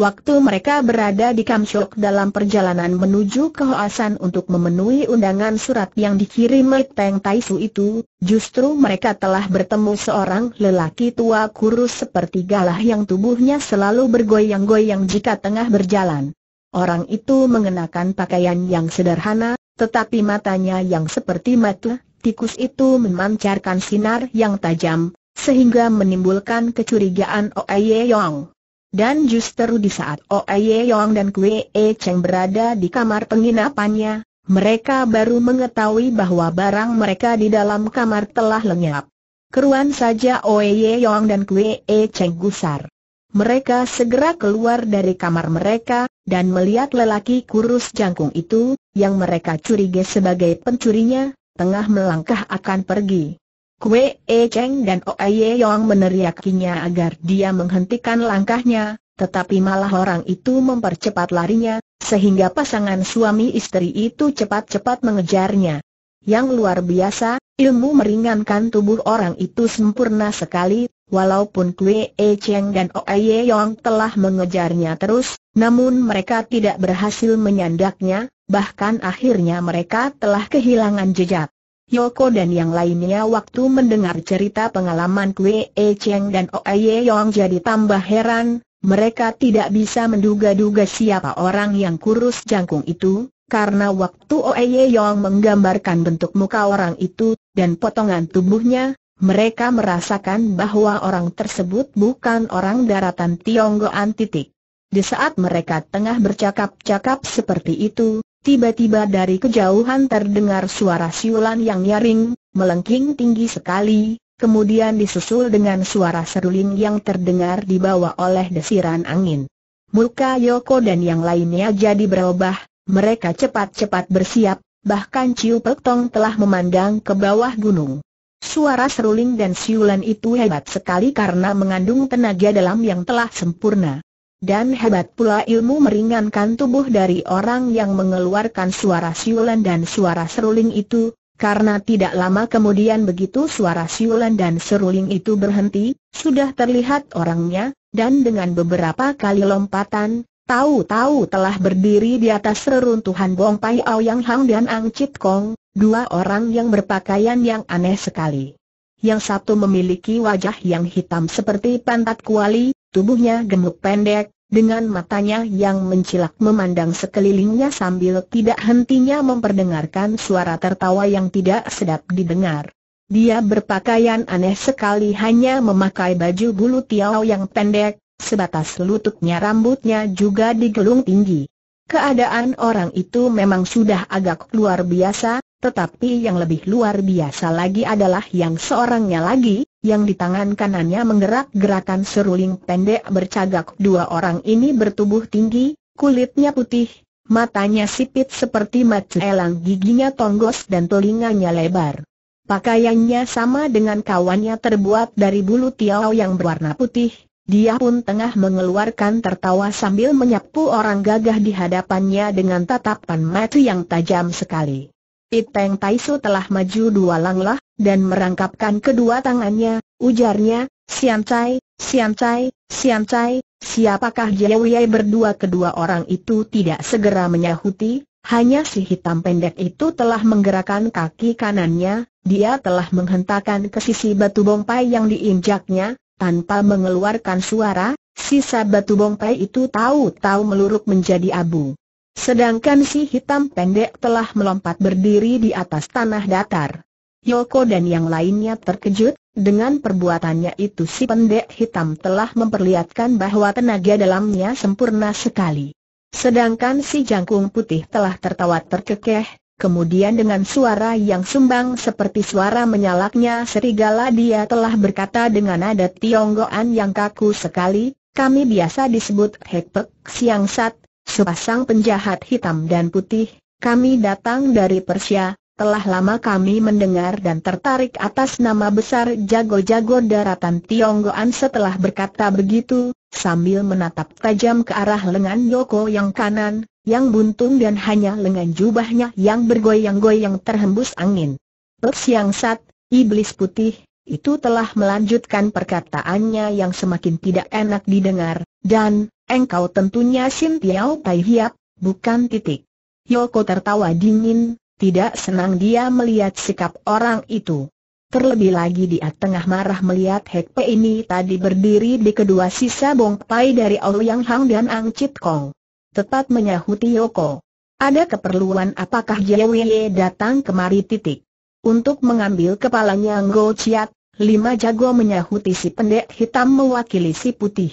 Waktu mereka berada di Kamshok dalam perjalanan menuju ke Hoasan untuk memenuhi undangan surat yang dikirim Teng Taisu itu, justru mereka telah bertemu seorang lelaki tua kurus seperti galah yang tubuhnya selalu bergoyang-goyang jika tengah berjalan. Orang itu mengenakan pakaian yang sederhana, tetapi matanya yang seperti mata tikus itu memancarkan sinar yang tajam, sehingga menimbulkan kecurigaan Oe Yong. Dan justru di saat Oe oh Yong dan Kwe E Cheng berada di kamar penginapannya, mereka baru mengetahui bahwa barang mereka di dalam kamar telah lenyap. Keruan saja Oe oh Yong dan Kwe E Cheng gusar. Mereka segera keluar dari kamar mereka, dan melihat lelaki kurus jangkung itu, yang mereka curiga sebagai pencurinya, tengah melangkah akan pergi. Kwe E Cheng dan Ye Yong meneriakinya agar dia menghentikan langkahnya, tetapi malah orang itu mempercepat larinya, sehingga pasangan suami istri itu cepat-cepat mengejarnya. Yang luar biasa, ilmu meringankan tubuh orang itu sempurna sekali, Walaupun Kwe E Cheng dan Oe Yong telah mengejarnya terus, namun mereka tidak berhasil menyandaknya, bahkan akhirnya mereka telah kehilangan jejak. Yoko dan yang lainnya waktu mendengar cerita pengalaman Kwe E Cheng dan Ye Yong jadi tambah heran, mereka tidak bisa menduga-duga siapa orang yang kurus jangkung itu, karena waktu Ye Yong menggambarkan bentuk muka orang itu, dan potongan tubuhnya, mereka merasakan bahwa orang tersebut bukan orang daratan Tionggoan titik. Di saat mereka tengah bercakap-cakap seperti itu, Tiba-tiba dari kejauhan terdengar suara siulan yang nyaring, melengking tinggi sekali, kemudian disusul dengan suara seruling yang terdengar dibawa oleh desiran angin. Muka Yoko dan yang lainnya jadi berubah, mereka cepat-cepat bersiap, bahkan Ciu Pek Tong telah memandang ke bawah gunung. Suara seruling dan siulan itu hebat sekali karena mengandung tenaga dalam yang telah sempurna. Dan hebat pula ilmu meringankan tubuh dari orang yang mengeluarkan suara siulan dan suara seruling itu, karena tidak lama kemudian begitu suara siulan dan seruling itu berhenti, sudah terlihat orangnya, dan dengan beberapa kali lompatan, tahu-tahu telah berdiri di atas reruntuhan Bong Pai Yang Hang dan Ang Chit Kong, dua orang yang berpakaian yang aneh sekali. Yang satu memiliki wajah yang hitam seperti pantat kuali, Tubuhnya gemuk pendek, dengan matanya yang mencilak memandang sekelilingnya sambil tidak hentinya memperdengarkan suara tertawa yang tidak sedap didengar. Dia berpakaian aneh sekali hanya memakai baju bulu tiaw yang pendek, sebatas lututnya rambutnya juga digelung tinggi. Keadaan orang itu memang sudah agak luar biasa, tetapi yang lebih luar biasa lagi adalah yang seorangnya lagi, yang di tangan kanannya menggerak-gerakan seruling pendek bercagak. Dua orang ini bertubuh tinggi, kulitnya putih, matanya sipit seperti mata elang, giginya tonggos dan telinganya lebar. Pakaiannya sama dengan kawannya terbuat dari bulu tiao yang berwarna putih, dia pun tengah mengeluarkan tertawa sambil menyapu orang gagah di hadapannya dengan tatapan mata yang tajam sekali. Iteng Taisu telah maju dua langkah dan merangkapkan kedua tangannya, ujarnya, Sian Chai, Sian Chai, Sian Chai, siapakah Wei berdua kedua orang itu tidak segera menyahuti, hanya si hitam pendek itu telah menggerakkan kaki kanannya, dia telah menghentakkan ke sisi batu bongpai yang diinjaknya, tanpa mengeluarkan suara, sisa batu bongpai itu tahu-tahu meluruk menjadi abu. Sedangkan si hitam pendek telah melompat berdiri di atas tanah datar. Yoko dan yang lainnya terkejut, dengan perbuatannya itu si pendek hitam telah memperlihatkan bahwa tenaga dalamnya sempurna sekali. Sedangkan si jangkung putih telah tertawa terkekeh, kemudian dengan suara yang sumbang seperti suara menyalaknya serigala dia telah berkata dengan nada tionggoan yang kaku sekali, kami biasa disebut hekpek siangsat, sepasang penjahat hitam dan putih, kami datang dari Persia, telah lama kami mendengar dan tertarik atas nama besar jago-jago daratan Tionggoan setelah berkata begitu, sambil menatap tajam ke arah lengan Yoko yang kanan, yang buntung dan hanya lengan jubahnya yang bergoyang-goyang terhembus angin. Peks yang sat, iblis putih, itu telah melanjutkan perkataannya yang semakin tidak enak didengar, dan, engkau tentunya Sin Tiao Tai Hiap, bukan titik. Yoko tertawa dingin, tidak senang dia melihat sikap orang itu. Terlebih lagi dia tengah marah melihat Hek Pe ini tadi berdiri di kedua sisa bongpai dari Yang Hang dan Ang Chit Kong. Tepat menyahuti Yoko. Ada keperluan apakah Wei datang kemari titik? Untuk mengambil kepalanya Ngo Chiat, lima jago menyahuti si pendek hitam mewakili si putih.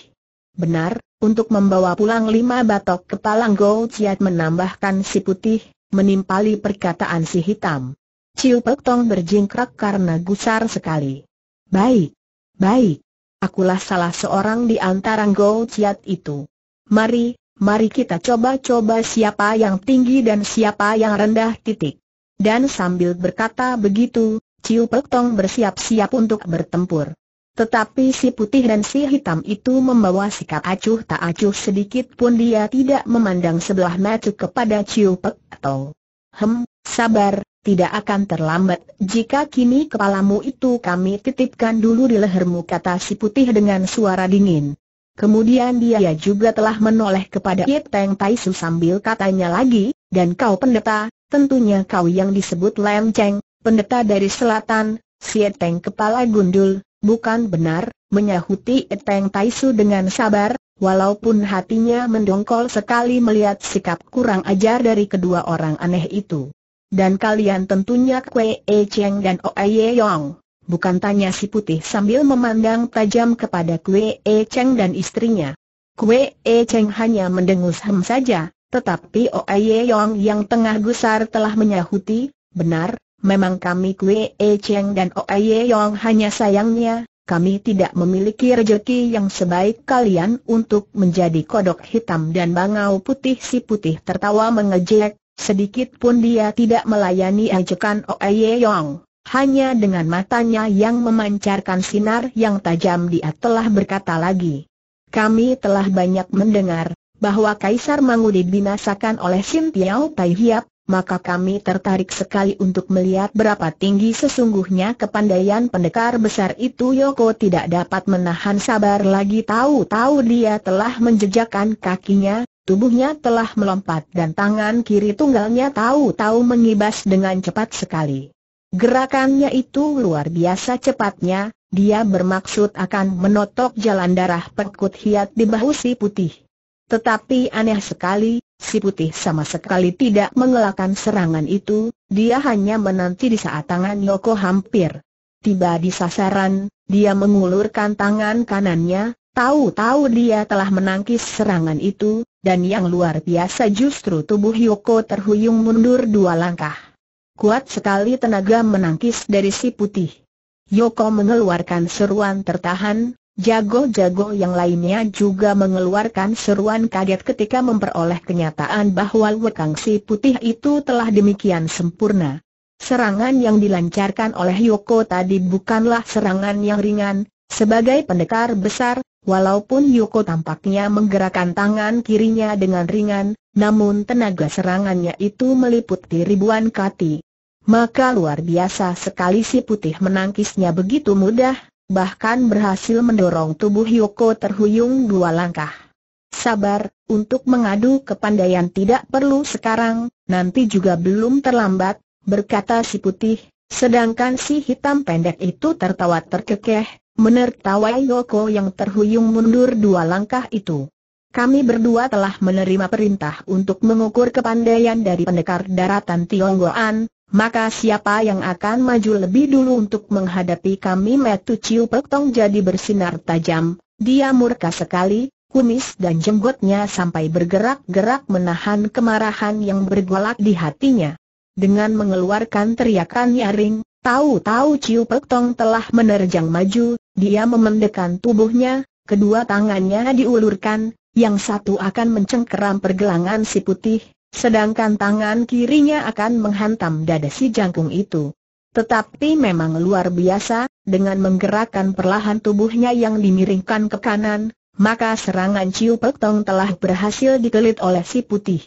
Benar, untuk membawa pulang lima batok kepala Ngo Chiat menambahkan si putih, menimpali perkataan si hitam. Ciu Pek Tong berjingkrak karena gusar sekali. Baik, baik. Akulah salah seorang di antara Gou Ciat itu. Mari, mari kita coba-coba siapa yang tinggi dan siapa yang rendah titik. Dan sambil berkata begitu, Ciu Pek Tong bersiap-siap untuk bertempur. Tetapi si putih dan si hitam itu membawa sikap acuh tak acuh sedikit pun dia tidak memandang sebelah mata kepada Ciu Pek atau Hem, sabar, tidak akan terlambat jika kini kepalamu itu kami titipkan dulu di lehermu kata si putih dengan suara dingin. Kemudian dia juga telah menoleh kepada teng Taisu sambil katanya lagi, dan kau pendeta, tentunya kau yang disebut Lem Cheng, pendeta dari selatan, Si teng kepala gundul, Bukan benar, menyahuti Eteng Taisu dengan sabar, walaupun hatinya mendongkol sekali melihat sikap kurang ajar dari kedua orang aneh itu. Dan kalian tentunya Kwe E Cheng dan Oe Yong. Bukan tanya si putih sambil memandang tajam kepada Kwe E Cheng dan istrinya. Kwe E Cheng hanya mendengus hem saja, tetapi Oe Yong yang tengah gusar telah menyahuti, benar, Memang kami Kwe E Cheng dan Aye Yong hanya sayangnya, kami tidak memiliki rejeki yang sebaik kalian untuk menjadi kodok hitam dan bangau putih si putih tertawa mengejek, sedikit pun dia tidak melayani ajakan Aye Yong. Hanya dengan matanya yang memancarkan sinar yang tajam dia telah berkata lagi. Kami telah banyak mendengar, bahwa Kaisar Mangudi dibinasakan oleh Sin Tai Hiap, maka kami tertarik sekali untuk melihat berapa tinggi sesungguhnya kepandaian pendekar besar itu Yoko tidak dapat menahan sabar lagi tahu-tahu dia telah menjejakkan kakinya, tubuhnya telah melompat dan tangan kiri tunggalnya tahu-tahu mengibas dengan cepat sekali. Gerakannya itu luar biasa cepatnya, dia bermaksud akan menotok jalan darah perkut hiat di bahu si putih. Tetapi aneh sekali, si putih sama sekali tidak mengelakkan serangan itu, dia hanya menanti di saat tangan Yoko hampir tiba di sasaran, dia mengulurkan tangan kanannya, tahu-tahu dia telah menangkis serangan itu, dan yang luar biasa justru tubuh Yoko terhuyung mundur dua langkah. Kuat sekali tenaga menangkis dari si putih. Yoko mengeluarkan seruan tertahan, Jago-jago yang lainnya juga mengeluarkan seruan kaget ketika memperoleh kenyataan bahwa Si putih itu telah demikian sempurna. Serangan yang dilancarkan oleh Yoko tadi bukanlah serangan yang ringan, sebagai pendekar besar, walaupun Yoko tampaknya menggerakkan tangan kirinya dengan ringan, namun tenaga serangannya itu meliputi ribuan kati. Maka luar biasa sekali si putih menangkisnya begitu mudah, bahkan berhasil mendorong tubuh Yoko terhuyung dua langkah. Sabar, untuk mengadu kepandaian tidak perlu sekarang, nanti juga belum terlambat, berkata si putih, sedangkan si hitam pendek itu tertawa terkekeh, menertawai Yoko yang terhuyung mundur dua langkah itu. Kami berdua telah menerima perintah untuk mengukur kepandaian dari pendekar daratan Tionggoan, maka siapa yang akan maju lebih dulu untuk menghadapi kami Metu Ciu Pektong jadi bersinar tajam, dia murka sekali, kumis dan jenggotnya sampai bergerak-gerak menahan kemarahan yang bergolak di hatinya. Dengan mengeluarkan teriakan nyaring, tahu-tahu Ciu Pektong telah menerjang maju, dia memendekkan tubuhnya, kedua tangannya diulurkan, yang satu akan mencengkeram pergelangan si putih, Sedangkan tangan kirinya akan menghantam dada si jangkung itu. Tetapi memang luar biasa, dengan menggerakkan perlahan tubuhnya yang dimiringkan ke kanan, maka serangan Ciu Pek Tong telah berhasil dikelit oleh si putih.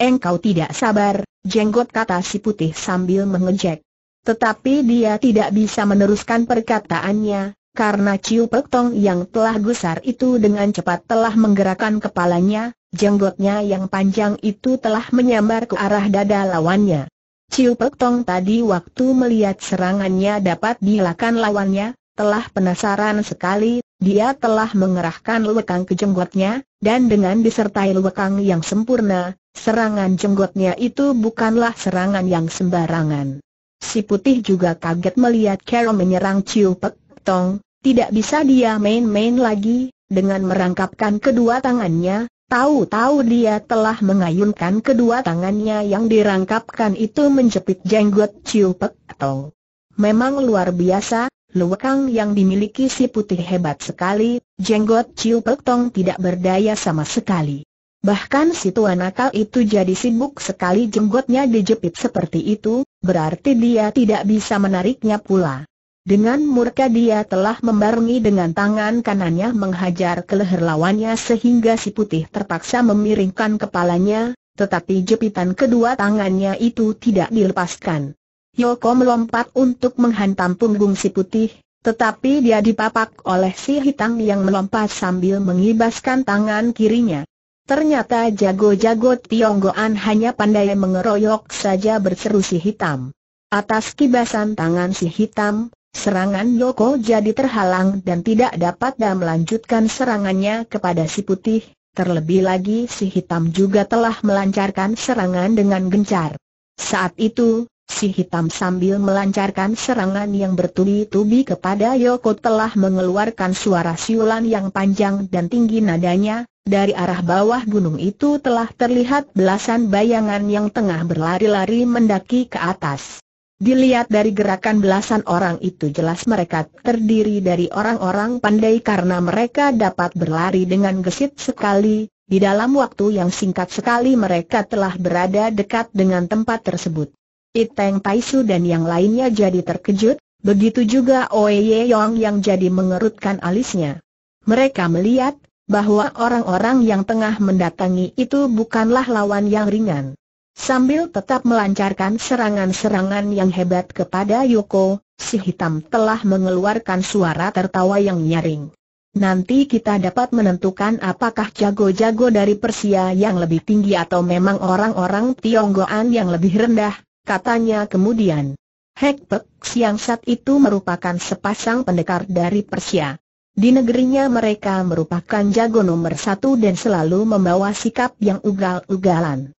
Engkau tidak sabar, jenggot kata si putih sambil mengejek. Tetapi dia tidak bisa meneruskan perkataannya, karena Ciu Pek Tong yang telah gusar itu dengan cepat telah menggerakkan kepalanya, jenggotnya yang panjang itu telah menyambar ke arah dada lawannya. Ciu Pek Tong tadi waktu melihat serangannya dapat dilakukan lawannya, telah penasaran sekali, dia telah mengerahkan lekang ke jenggotnya, dan dengan disertai lekang yang sempurna, serangan jenggotnya itu bukanlah serangan yang sembarangan. Si putih juga kaget melihat Carol menyerang Ciu Pek Tong, tidak bisa dia main-main lagi, dengan merangkapkan kedua tangannya, tahu-tahu dia telah mengayunkan kedua tangannya yang dirangkapkan itu menjepit jenggot ciupet Pek Tong. Memang luar biasa, luwekang yang dimiliki si putih hebat sekali, jenggot Ciu Tong tidak berdaya sama sekali. Bahkan si tua nakal itu jadi sibuk sekali jenggotnya dijepit seperti itu, berarti dia tidak bisa menariknya pula. Dengan murka dia telah membarengi dengan tangan kanannya menghajar ke leher lawannya sehingga si putih terpaksa memiringkan kepalanya, tetapi jepitan kedua tangannya itu tidak dilepaskan. Yoko melompat untuk menghantam punggung si putih, tetapi dia dipapak oleh si hitam yang melompat sambil mengibaskan tangan kirinya. Ternyata jago-jago Tionggoan hanya pandai mengeroyok saja berseru si hitam. Atas kibasan tangan si hitam, Serangan Yoko jadi terhalang dan tidak dapat dah melanjutkan serangannya kepada si putih, terlebih lagi si hitam juga telah melancarkan serangan dengan gencar. Saat itu, si hitam sambil melancarkan serangan yang bertubi-tubi kepada Yoko telah mengeluarkan suara siulan yang panjang dan tinggi nadanya, dari arah bawah gunung itu telah terlihat belasan bayangan yang tengah berlari-lari mendaki ke atas. Dilihat dari gerakan belasan orang itu jelas mereka terdiri dari orang-orang pandai karena mereka dapat berlari dengan gesit sekali, di dalam waktu yang singkat sekali mereka telah berada dekat dengan tempat tersebut. Iteng Paisu dan yang lainnya jadi terkejut, begitu juga Oye Yong yang jadi mengerutkan alisnya. Mereka melihat, bahwa orang-orang yang tengah mendatangi itu bukanlah lawan yang ringan. Sambil tetap melancarkan serangan-serangan yang hebat kepada Yoko, si hitam telah mengeluarkan suara tertawa yang nyaring. Nanti kita dapat menentukan apakah jago-jago dari Persia yang lebih tinggi atau memang orang-orang Tionggoan yang lebih rendah, katanya kemudian. Hek Pek Siang Sat itu merupakan sepasang pendekar dari Persia. Di negerinya mereka merupakan jago nomor satu dan selalu membawa sikap yang ugal-ugalan.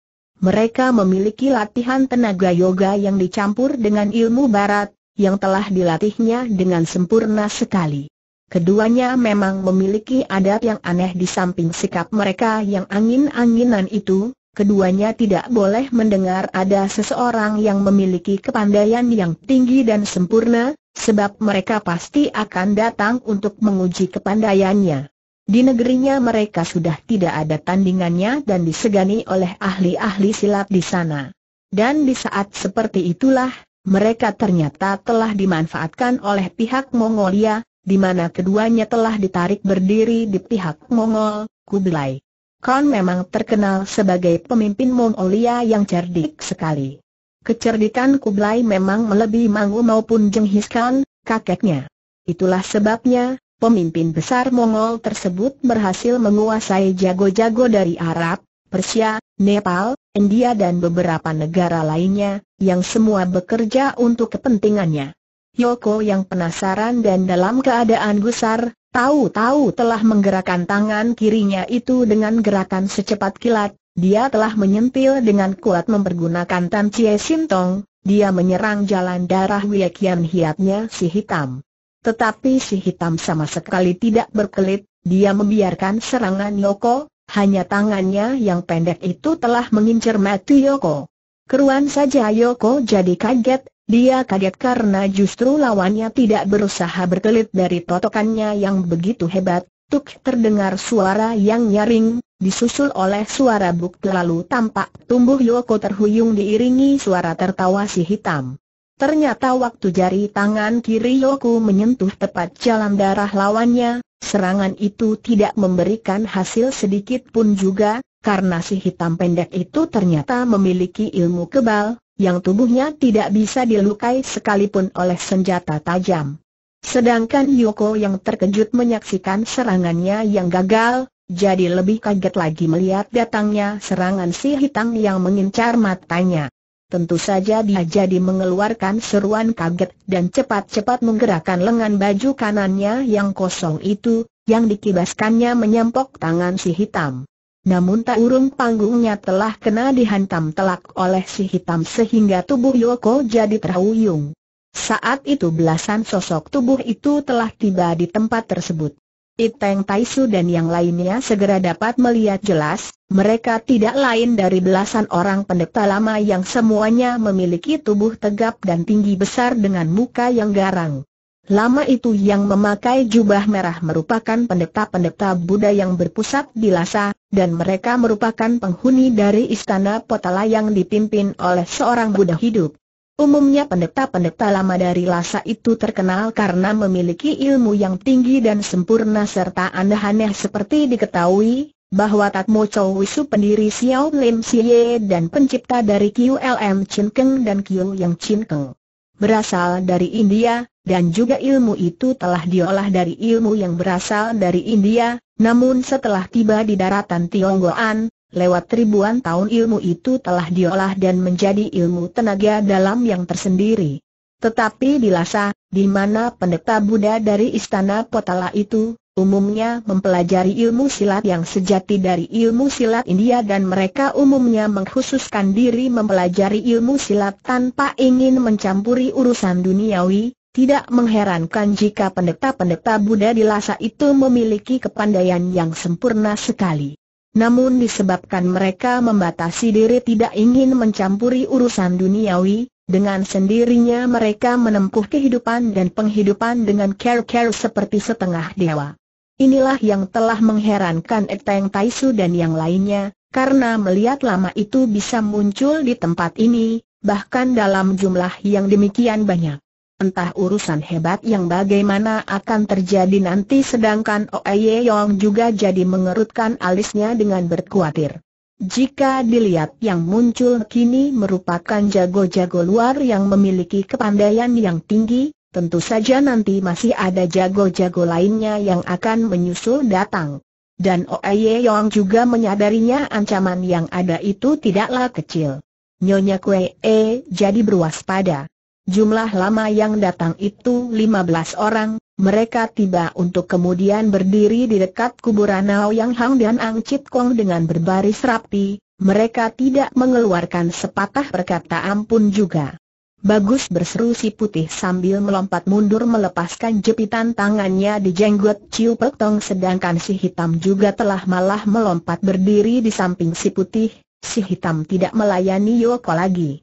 Mereka memiliki latihan tenaga yoga yang dicampur dengan ilmu barat, yang telah dilatihnya dengan sempurna sekali. Keduanya memang memiliki adat yang aneh di samping sikap mereka yang angin-anginan itu, keduanya tidak boleh mendengar ada seseorang yang memiliki kepandaian yang tinggi dan sempurna, sebab mereka pasti akan datang untuk menguji kepandaiannya. Di negerinya mereka sudah tidak ada tandingannya dan disegani oleh ahli-ahli silat di sana. Dan di saat seperti itulah, mereka ternyata telah dimanfaatkan oleh pihak Mongolia, di mana keduanya telah ditarik berdiri di pihak Mongol, Kublai. Khan memang terkenal sebagai pemimpin Mongolia yang cerdik sekali. Kecerdikan Kublai memang melebihi Mangu maupun Jenghis Khan, kakeknya. Itulah sebabnya, pemimpin besar Mongol tersebut berhasil menguasai jago-jago dari Arab, Persia, Nepal, India dan beberapa negara lainnya, yang semua bekerja untuk kepentingannya. Yoko yang penasaran dan dalam keadaan gusar, tahu-tahu telah menggerakkan tangan kirinya itu dengan gerakan secepat kilat, dia telah menyentil dengan kuat mempergunakan Tan Chie Sintong, dia menyerang jalan darah Wiekian hiatnya si hitam. Tetapi si hitam sama sekali tidak berkelit, dia membiarkan serangan Yoko, hanya tangannya yang pendek itu telah mengincar mati Yoko. Keruan saja Yoko jadi kaget, dia kaget karena justru lawannya tidak berusaha berkelit dari totokannya yang begitu hebat. Tuk terdengar suara yang nyaring, disusul oleh suara buk lalu tampak tumbuh Yoko terhuyung diiringi suara tertawa si hitam. Ternyata waktu jari tangan kiri Yoku menyentuh tepat jalan darah lawannya, serangan itu tidak memberikan hasil sedikit pun juga, karena si hitam pendek itu ternyata memiliki ilmu kebal, yang tubuhnya tidak bisa dilukai sekalipun oleh senjata tajam. Sedangkan Yoko yang terkejut menyaksikan serangannya yang gagal, jadi lebih kaget lagi melihat datangnya serangan si hitam yang mengincar matanya. Tentu saja dia jadi mengeluarkan seruan kaget dan cepat-cepat menggerakkan lengan baju kanannya yang kosong itu, yang dikibaskannya menyampok tangan si hitam. Namun tak urung panggungnya telah kena dihantam telak oleh si hitam sehingga tubuh Yoko jadi terhuyung. Saat itu belasan sosok tubuh itu telah tiba di tempat tersebut. Iteng Taisu dan yang lainnya segera dapat melihat jelas, mereka tidak lain dari belasan orang pendeta lama yang semuanya memiliki tubuh tegap dan tinggi besar dengan muka yang garang. Lama itu yang memakai jubah merah merupakan pendeta-pendeta Buddha yang berpusat di Lhasa, dan mereka merupakan penghuni dari istana Potala yang dipimpin oleh seorang Buddha hidup. Umumnya pendeta-pendeta lama dari Lhasa itu terkenal karena memiliki ilmu yang tinggi dan sempurna serta aneh-aneh seperti diketahui, bahwa Tatmo Chow Wisu pendiri Xiao Lim Siye dan pencipta dari QLM Chin Keng dan Qiu Yang Chin Keng. Berasal dari India, dan juga ilmu itu telah diolah dari ilmu yang berasal dari India, namun setelah tiba di daratan Tionggoan, lewat ribuan tahun ilmu itu telah diolah dan menjadi ilmu tenaga dalam yang tersendiri. Tetapi di Lhasa, di mana pendeta Buddha dari istana Potala itu, umumnya mempelajari ilmu silat yang sejati dari ilmu silat India dan mereka umumnya mengkhususkan diri mempelajari ilmu silat tanpa ingin mencampuri urusan duniawi, tidak mengherankan jika pendeta-pendeta Buddha di Lhasa itu memiliki kepandaian yang sempurna sekali. Namun disebabkan mereka membatasi diri tidak ingin mencampuri urusan duniawi, dengan sendirinya mereka menempuh kehidupan dan penghidupan dengan care-care seperti setengah dewa. Inilah yang telah mengherankan Eteng Taisu dan yang lainnya, karena melihat lama itu bisa muncul di tempat ini, bahkan dalam jumlah yang demikian banyak. Entah urusan hebat yang bagaimana akan terjadi nanti sedangkan Oe Yong juga jadi mengerutkan alisnya dengan berkuatir. Jika dilihat yang muncul kini merupakan jago-jago luar yang memiliki kepandaian yang tinggi, tentu saja nanti masih ada jago-jago lainnya yang akan menyusul datang. Dan Oe Yong juga menyadarinya ancaman yang ada itu tidaklah kecil. Nyonya Kwee e jadi berwaspada. Jumlah lama yang datang itu 15 orang, mereka tiba untuk kemudian berdiri di dekat kuburan Nao Yang Hang dan Ang Chit Kong dengan berbaris rapi, mereka tidak mengeluarkan sepatah perkataan pun juga. Bagus berseru si putih sambil melompat mundur melepaskan jepitan tangannya di jenggot Ciu petong sedangkan si hitam juga telah malah melompat berdiri di samping si putih, si hitam tidak melayani Yoko lagi.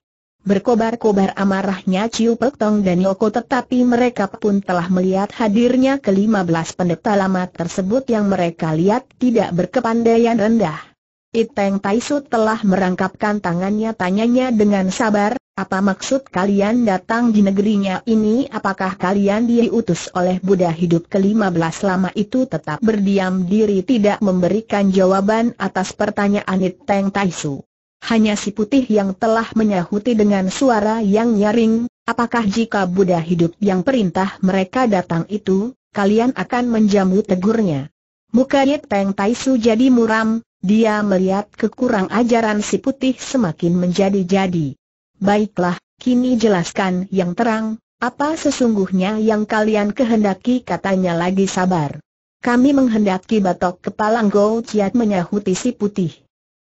Berkobar-kobar amarahnya Ciu Pek Tong dan Yoko tetapi mereka pun telah melihat hadirnya kelima belas pendeta lama tersebut yang mereka lihat tidak berkepandaian rendah. Iteng Taisu telah merangkapkan tangannya tanyanya dengan sabar, apa maksud kalian datang di negerinya ini apakah kalian diutus oleh Buddha hidup kelima belas lama itu tetap berdiam diri tidak memberikan jawaban atas pertanyaan Iteng Taisu. Hanya si putih yang telah menyahuti dengan suara yang nyaring, apakah jika Buddha hidup yang perintah mereka datang itu, kalian akan menjamu tegurnya. Muka Yit Peng Tai Su jadi muram, dia melihat kekurang ajaran si putih semakin menjadi-jadi. Baiklah, kini jelaskan yang terang, apa sesungguhnya yang kalian kehendaki katanya lagi sabar. Kami menghendaki batok kepala Ngo Chiat menyahuti si putih.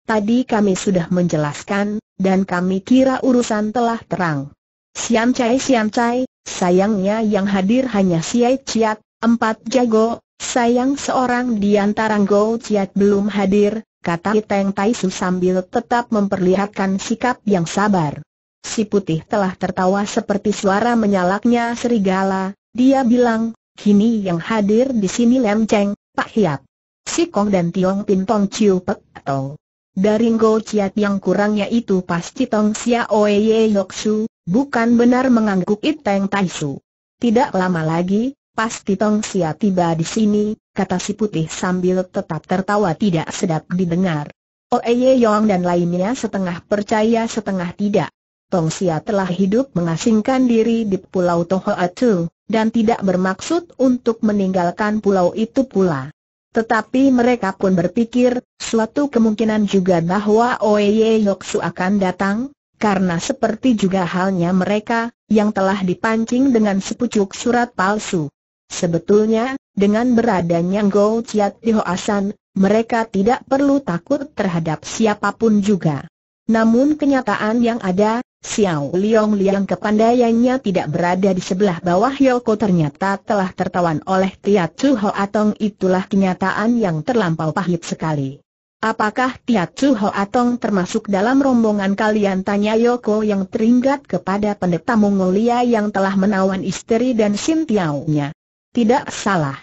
Tadi kami sudah menjelaskan, dan kami kira urusan telah terang. Siam Chai Siam Chai, sayangnya yang hadir hanya Siai Ciat, empat jago, sayang seorang di antara Go Ciat belum hadir, kata Teng Tai Su sambil tetap memperlihatkan sikap yang sabar. Si putih telah tertawa seperti suara menyalaknya serigala, dia bilang, kini yang hadir di sini Lem Cheng, Pak Hiap. Si Kong dan Tiong Pintong ciupet, Pek atau dari Ngo Chiat yang kurangnya itu pasti Tong Oe Ye Su, bukan benar mengangguk Teng Tai Su. Tidak lama lagi, pasti Tong Xia tiba di sini, kata si putih sambil tetap tertawa tidak sedap didengar. Oe Ye Yong dan lainnya setengah percaya setengah tidak. Tong Xia telah hidup mengasingkan diri di Pulau Tohoatu, dan tidak bermaksud untuk meninggalkan pulau itu pula. Tetapi mereka pun berpikir, suatu kemungkinan juga bahwa Oye Yoksu akan datang, karena seperti juga halnya mereka, yang telah dipancing dengan sepucuk surat palsu. Sebetulnya, dengan beradanya Go Chiat di Hoasan, mereka tidak perlu takut terhadap siapapun juga. Namun kenyataan yang ada, Xiao Liang Liang kepandaiannya tidak berada di sebelah bawah Yoko ternyata telah tertawan oleh Tia Chu Ho Atong itulah kenyataan yang terlampau pahit sekali. Apakah Tia Chu Ho Atong termasuk dalam rombongan kalian? Tanya Yoko yang teringat kepada pendeta Mongolia yang telah menawan istri dan Sintiaunya. Tidak salah.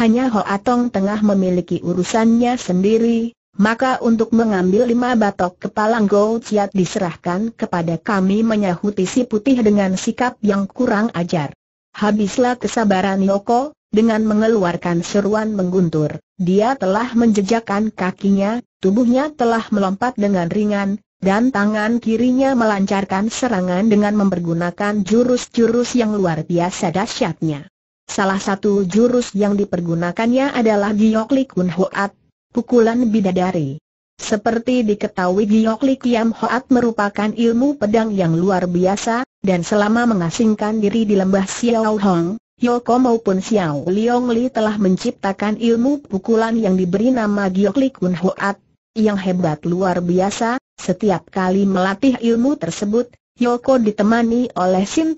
Hanya Ho Atong tengah memiliki urusannya sendiri, maka untuk mengambil lima batok kepala Go Chiat diserahkan kepada kami menyahuti si putih dengan sikap yang kurang ajar. Habislah kesabaran Yoko, dengan mengeluarkan seruan mengguntur, dia telah menjejakkan kakinya, tubuhnya telah melompat dengan ringan, dan tangan kirinya melancarkan serangan dengan mempergunakan jurus-jurus yang luar biasa dahsyatnya. Salah satu jurus yang dipergunakannya adalah Giyok Likun Hoat pukulan bidadari. Seperti diketahui Giyok Li Kiam Hoat merupakan ilmu pedang yang luar biasa, dan selama mengasingkan diri di lembah Xiao Hong, Yoko maupun Xiao Liong Li telah menciptakan ilmu pukulan yang diberi nama Giyok Li Kun Hoat, yang hebat luar biasa, setiap kali melatih ilmu tersebut, Yoko ditemani oleh Sin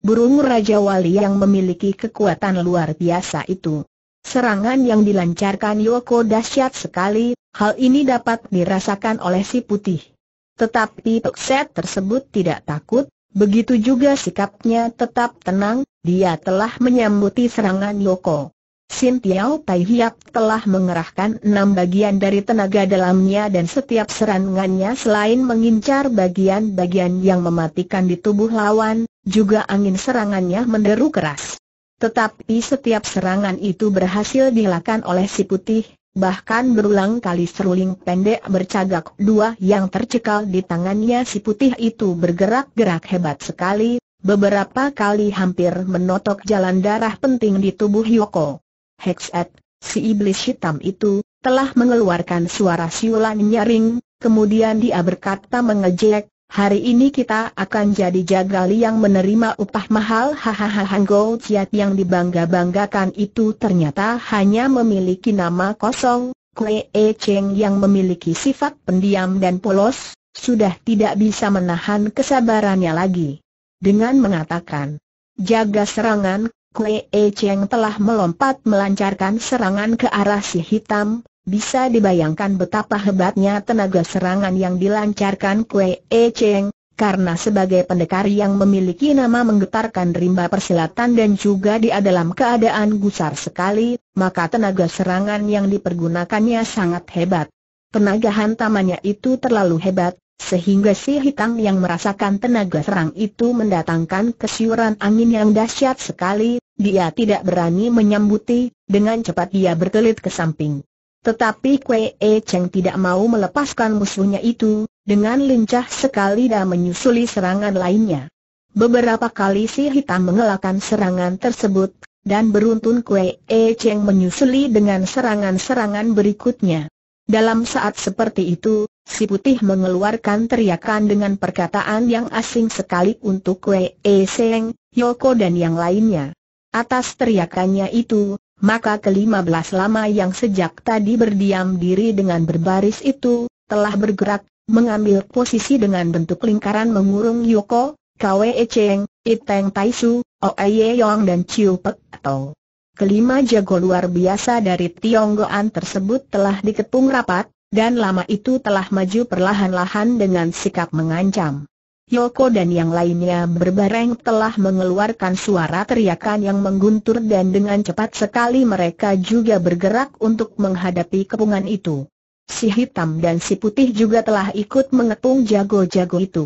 burung Raja Wali yang memiliki kekuatan luar biasa itu. Serangan yang dilancarkan Yoko dahsyat sekali, hal ini dapat dirasakan oleh si putih. Tetapi Pekset tersebut tidak takut, begitu juga sikapnya tetap tenang, dia telah menyambuti serangan Yoko. Sin Tiao Tai Hiap telah mengerahkan enam bagian dari tenaga dalamnya dan setiap serangannya selain mengincar bagian-bagian yang mematikan di tubuh lawan, juga angin serangannya menderu keras. Tetapi setiap serangan itu berhasil dilakukan oleh si putih, bahkan berulang kali seruling pendek bercagak dua yang tercekal di tangannya si putih itu bergerak-gerak hebat sekali, beberapa kali hampir menotok jalan darah penting di tubuh Yoko. Hexet, si iblis hitam itu, telah mengeluarkan suara siulan nyaring, kemudian dia berkata mengejek, Hari ini kita akan jadi jagali yang menerima upah mahal hahaha Go Ciat yang dibangga-banggakan itu ternyata hanya memiliki nama kosong Kue E Cheng yang memiliki sifat pendiam dan polos, sudah tidak bisa menahan kesabarannya lagi Dengan mengatakan Jaga serangan, Kue E Cheng telah melompat melancarkan serangan ke arah si hitam bisa dibayangkan betapa hebatnya tenaga serangan yang dilancarkan Kue E Cheng, karena sebagai pendekar yang memiliki nama menggetarkan rimba persilatan dan juga dia dalam keadaan gusar sekali, maka tenaga serangan yang dipergunakannya sangat hebat. Tenaga hantamannya itu terlalu hebat, sehingga si hitam yang merasakan tenaga serang itu mendatangkan kesiuran angin yang dahsyat sekali, dia tidak berani menyambuti, dengan cepat dia berkelit ke samping. Tetapi Kwe E Cheng tidak mau melepaskan musuhnya itu, dengan lincah sekali dan menyusuli serangan lainnya. Beberapa kali si hitam mengelakkan serangan tersebut, dan beruntun Kwe E Cheng menyusuli dengan serangan-serangan berikutnya. Dalam saat seperti itu, si putih mengeluarkan teriakan dengan perkataan yang asing sekali untuk Kwe E Cheng, Yoko dan yang lainnya. Atas teriakannya itu, maka kelima belas lama yang sejak tadi berdiam diri dengan berbaris itu, telah bergerak, mengambil posisi dengan bentuk lingkaran mengurung Yoko, Kwe Cheng, Iteng Taisu, Oe Yong dan Chiu Pek atau Kelima jago luar biasa dari Tionggoan tersebut telah dikepung rapat, dan lama itu telah maju perlahan-lahan dengan sikap mengancam. Yoko dan yang lainnya berbareng telah mengeluarkan suara teriakan yang mengguntur dan dengan cepat sekali mereka juga bergerak untuk menghadapi kepungan itu. Si hitam dan si putih juga telah ikut mengepung jago-jago itu.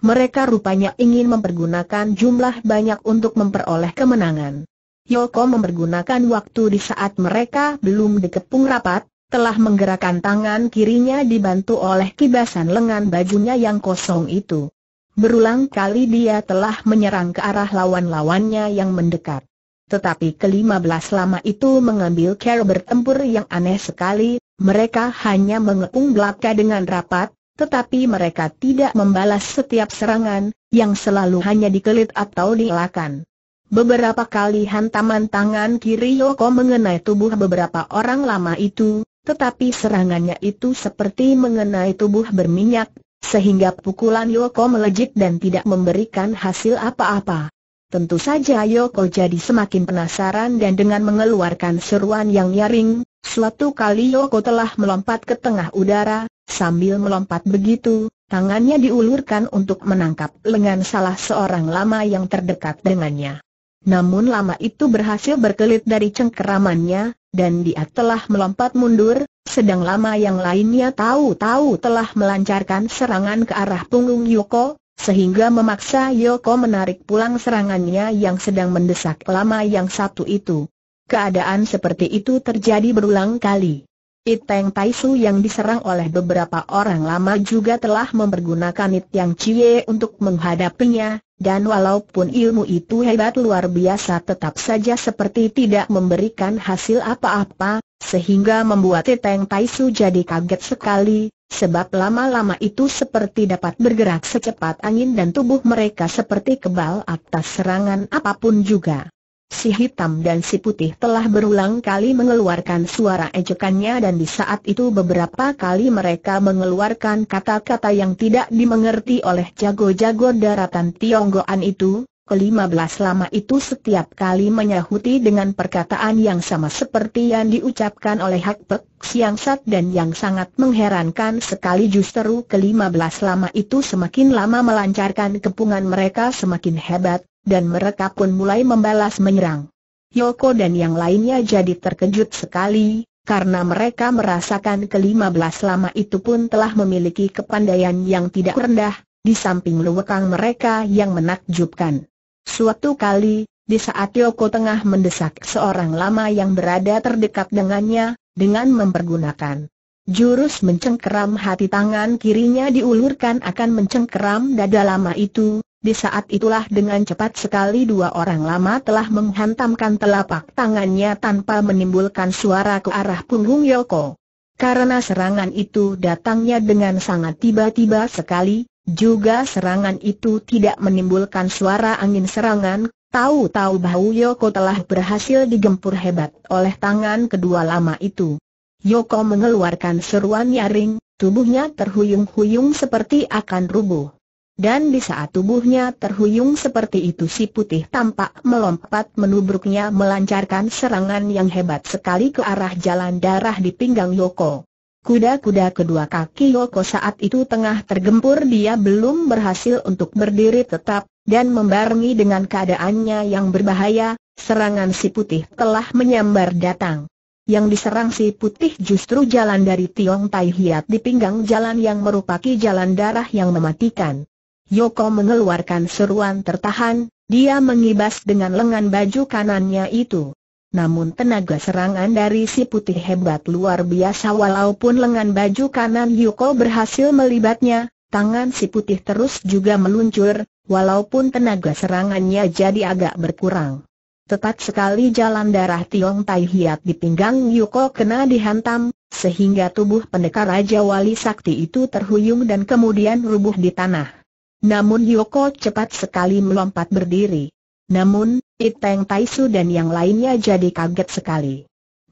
Mereka rupanya ingin mempergunakan jumlah banyak untuk memperoleh kemenangan. Yoko mempergunakan waktu di saat mereka belum dikepung rapat, telah menggerakkan tangan kirinya dibantu oleh kibasan lengan bajunya yang kosong itu. Berulang kali dia telah menyerang ke arah lawan-lawannya yang mendekat. Tetapi kelima belas lama itu mengambil cara bertempur yang aneh sekali, mereka hanya mengepung belaka dengan rapat, tetapi mereka tidak membalas setiap serangan, yang selalu hanya dikelit atau dielakan. Beberapa kali hantaman tangan kiri Yoko mengenai tubuh beberapa orang lama itu, tetapi serangannya itu seperti mengenai tubuh berminyak sehingga pukulan Yoko melejit dan tidak memberikan hasil apa-apa. Tentu saja Yoko jadi semakin penasaran dan dengan mengeluarkan seruan yang nyaring, suatu kali Yoko telah melompat ke tengah udara, sambil melompat begitu, tangannya diulurkan untuk menangkap lengan salah seorang lama yang terdekat dengannya. Namun lama itu berhasil berkelit dari cengkeramannya, dan dia telah melompat mundur, sedang lama yang lainnya tahu-tahu telah melancarkan serangan ke arah punggung Yoko, sehingga memaksa Yoko menarik pulang serangannya yang sedang mendesak lama yang satu itu. Keadaan seperti itu terjadi berulang kali. Iteng Taisu yang diserang oleh beberapa orang lama juga telah mempergunakan It Yang Cie untuk menghadapinya, dan walaupun ilmu itu hebat luar biasa tetap saja seperti tidak memberikan hasil apa-apa, sehingga membuat Teteng Tai jadi kaget sekali, sebab lama-lama itu seperti dapat bergerak secepat angin dan tubuh mereka seperti kebal atas serangan apapun juga. Si hitam dan si putih telah berulang kali mengeluarkan suara ejekannya dan di saat itu beberapa kali mereka mengeluarkan kata-kata yang tidak dimengerti oleh jago-jago daratan Tionggoan itu, kelima belas lama itu setiap kali menyahuti dengan perkataan yang sama seperti yang diucapkan oleh Hak Pek Siang Sat dan yang sangat mengherankan sekali justru kelima belas lama itu semakin lama melancarkan kepungan mereka semakin hebat, dan mereka pun mulai membalas menyerang. Yoko dan yang lainnya jadi terkejut sekali, karena mereka merasakan kelima belas lama itu pun telah memiliki kepandaian yang tidak rendah, di samping luwekang mereka yang menakjubkan. Suatu kali, di saat Yoko tengah mendesak seorang lama yang berada terdekat dengannya, dengan mempergunakan jurus mencengkeram hati tangan kirinya diulurkan akan mencengkeram dada lama itu, di saat itulah dengan cepat sekali dua orang lama telah menghantamkan telapak tangannya tanpa menimbulkan suara ke arah punggung Yoko. Karena serangan itu datangnya dengan sangat tiba-tiba sekali, juga serangan itu tidak menimbulkan suara angin serangan, tahu-tahu bahu Yoko telah berhasil digempur hebat oleh tangan kedua lama itu. Yoko mengeluarkan seruan nyaring, tubuhnya terhuyung-huyung seperti akan rubuh. Dan di saat tubuhnya terhuyung seperti itu si putih tampak melompat menubruknya melancarkan serangan yang hebat sekali ke arah jalan darah di pinggang Yoko. Kuda-kuda kedua kaki Yoko saat itu tengah tergempur dia belum berhasil untuk berdiri tetap, dan membarengi dengan keadaannya yang berbahaya, serangan si putih telah menyambar datang. Yang diserang si putih justru jalan dari Tiong Tai Hiat di pinggang jalan yang merupakan jalan darah yang mematikan. Yoko mengeluarkan seruan tertahan, dia mengibas dengan lengan baju kanannya itu. Namun tenaga serangan dari si putih hebat luar biasa walaupun lengan baju kanan Yoko berhasil melibatnya, tangan si putih terus juga meluncur, walaupun tenaga serangannya jadi agak berkurang. Tepat sekali jalan darah Tiong Tai Hiat di pinggang Yoko kena dihantam, sehingga tubuh pendekar Raja Wali Sakti itu terhuyung dan kemudian rubuh di tanah. Namun Yoko cepat sekali melompat berdiri. Namun, Iteng Taisu dan yang lainnya jadi kaget sekali.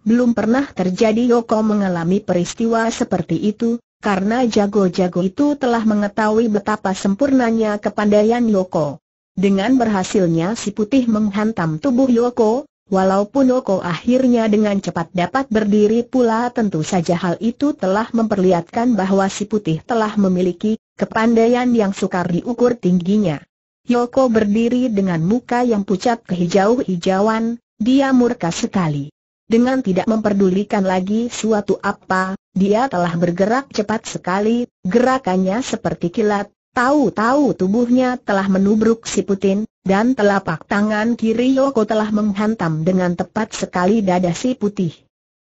Belum pernah terjadi Yoko mengalami peristiwa seperti itu, karena jago-jago itu telah mengetahui betapa sempurnanya kepandaian Yoko. Dengan berhasilnya si putih menghantam tubuh Yoko, Walaupun Oko akhirnya dengan cepat dapat berdiri pula tentu saja hal itu telah memperlihatkan bahwa si putih telah memiliki kepandaian yang sukar diukur tingginya. Yoko berdiri dengan muka yang pucat kehijau-hijauan, dia murka sekali. Dengan tidak memperdulikan lagi suatu apa, dia telah bergerak cepat sekali, gerakannya seperti kilat, Tahu-tahu tubuhnya telah menubruk si Putin, dan telapak tangan kiri Yoko telah menghantam dengan tepat sekali dada si Putih.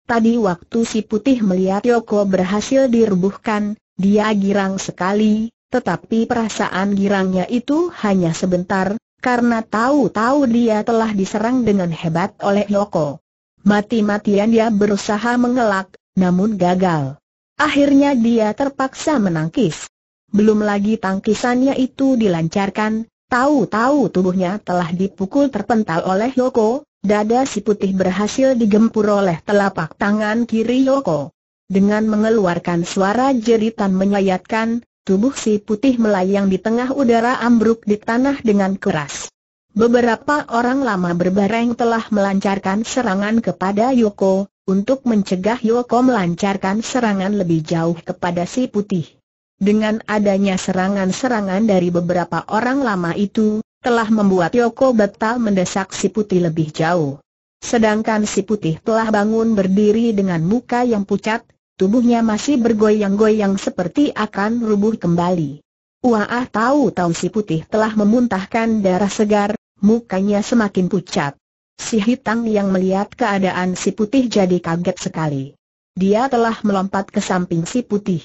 Tadi waktu si Putih melihat Yoko berhasil dirubuhkan, dia girang sekali, tetapi perasaan girangnya itu hanya sebentar, karena tahu-tahu dia telah diserang dengan hebat oleh Yoko. Mati-matian dia berusaha mengelak, namun gagal. Akhirnya dia terpaksa menangkis. Belum lagi tangkisannya itu dilancarkan, tahu-tahu tubuhnya telah dipukul terpental oleh Yoko, dada si putih berhasil digempur oleh telapak tangan kiri Yoko. Dengan mengeluarkan suara jeritan menyayatkan, tubuh si putih melayang di tengah udara ambruk di tanah dengan keras. Beberapa orang lama berbareng telah melancarkan serangan kepada Yoko, untuk mencegah Yoko melancarkan serangan lebih jauh kepada si putih. Dengan adanya serangan-serangan dari beberapa orang lama itu, telah membuat Yoko batal mendesak si putih lebih jauh. Sedangkan si putih telah bangun berdiri dengan muka yang pucat, tubuhnya masih bergoyang-goyang seperti akan rubuh kembali. Wah tahu-tahu si putih telah memuntahkan darah segar, mukanya semakin pucat. Si hitam yang melihat keadaan si putih jadi kaget sekali. Dia telah melompat ke samping si putih.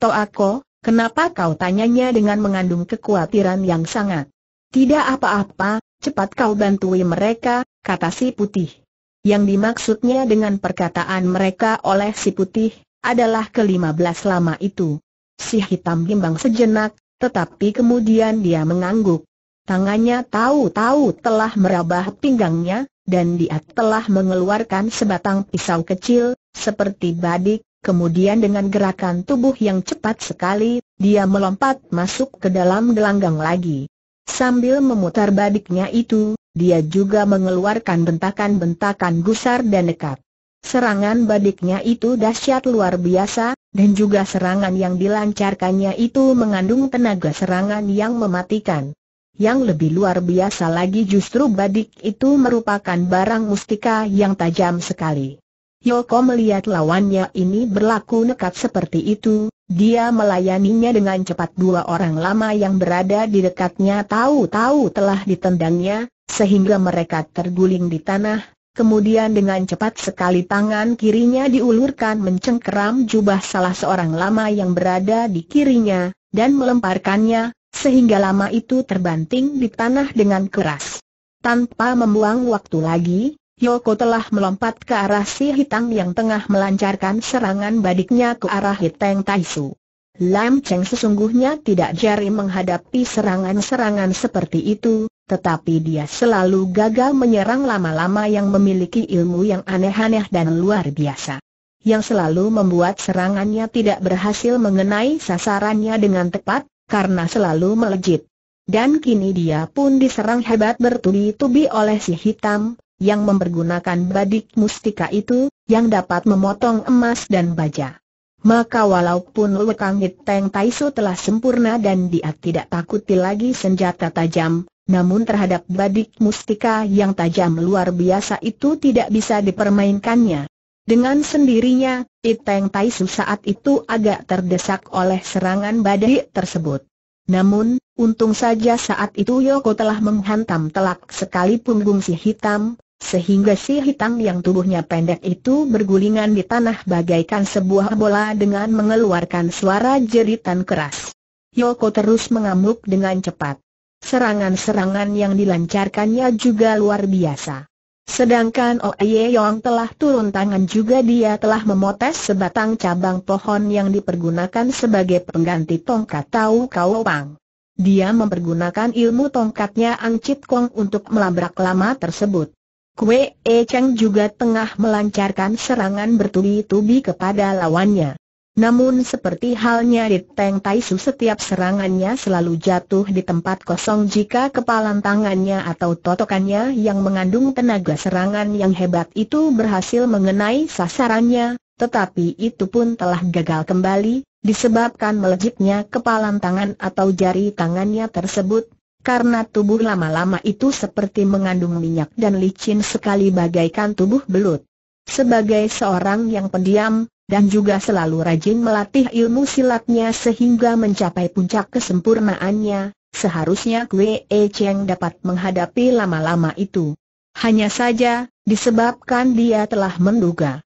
Toako, Kenapa kau tanyanya dengan mengandung kekhawatiran yang sangat? Tidak apa-apa, cepat kau bantui mereka, kata si putih. Yang dimaksudnya dengan perkataan mereka oleh si putih, adalah kelima belas lama itu. Si hitam bimbang sejenak, tetapi kemudian dia mengangguk. Tangannya tahu-tahu telah merabah pinggangnya, dan dia telah mengeluarkan sebatang pisau kecil, seperti badik, Kemudian dengan gerakan tubuh yang cepat sekali, dia melompat masuk ke dalam gelanggang lagi. Sambil memutar badiknya itu, dia juga mengeluarkan bentakan-bentakan gusar dan nekat. Serangan badiknya itu dahsyat luar biasa, dan juga serangan yang dilancarkannya itu mengandung tenaga serangan yang mematikan. Yang lebih luar biasa lagi justru badik itu merupakan barang mustika yang tajam sekali. Yoko melihat lawannya ini berlaku nekat seperti itu, dia melayaninya dengan cepat dua orang lama yang berada di dekatnya tahu-tahu telah ditendangnya, sehingga mereka terguling di tanah, kemudian dengan cepat sekali tangan kirinya diulurkan mencengkeram jubah salah seorang lama yang berada di kirinya, dan melemparkannya, sehingga lama itu terbanting di tanah dengan keras. Tanpa membuang waktu lagi, Yoko telah melompat ke arah si hitam yang tengah melancarkan serangan badiknya ke arah Hiteng Taisu. Lam Cheng sesungguhnya tidak jari menghadapi serangan-serangan seperti itu, tetapi dia selalu gagal menyerang lama-lama yang memiliki ilmu yang aneh-aneh dan luar biasa. Yang selalu membuat serangannya tidak berhasil mengenai sasarannya dengan tepat, karena selalu melejit. Dan kini dia pun diserang hebat bertubi-tubi oleh si hitam, yang mempergunakan badik mustika itu, yang dapat memotong emas dan baja. Maka walaupun Lekangit Teng Taisu telah sempurna dan dia tidak takuti lagi senjata tajam, namun terhadap badik mustika yang tajam luar biasa itu tidak bisa dipermainkannya. Dengan sendirinya, Iteng Taisu saat itu agak terdesak oleh serangan badik tersebut. Namun, untung saja saat itu Yoko telah menghantam telak sekali punggung si hitam, sehingga si hitam yang tubuhnya pendek itu bergulingan di tanah bagaikan sebuah bola dengan mengeluarkan suara jeritan keras. Yoko terus mengamuk dengan cepat. Serangan-serangan yang dilancarkannya juga luar biasa. Sedangkan Oye Yong telah turun tangan juga dia telah memotes sebatang cabang pohon yang dipergunakan sebagai pengganti tongkat tahu Kau Pang. Dia mempergunakan ilmu tongkatnya Ang Chit Kong untuk melabrak lama tersebut. Kue E Cheng juga tengah melancarkan serangan bertubi-tubi kepada lawannya. Namun seperti halnya di Teng Tai Su setiap serangannya selalu jatuh di tempat kosong jika kepalan tangannya atau totokannya yang mengandung tenaga serangan yang hebat itu berhasil mengenai sasarannya, tetapi itu pun telah gagal kembali, disebabkan melejitnya kepalan tangan atau jari tangannya tersebut, karena tubuh lama-lama itu seperti mengandung minyak dan licin sekali bagaikan tubuh belut. Sebagai seorang yang pendiam, dan juga selalu rajin melatih ilmu silatnya sehingga mencapai puncak kesempurnaannya, seharusnya Kwe E Cheng dapat menghadapi lama-lama itu. Hanya saja, disebabkan dia telah menduga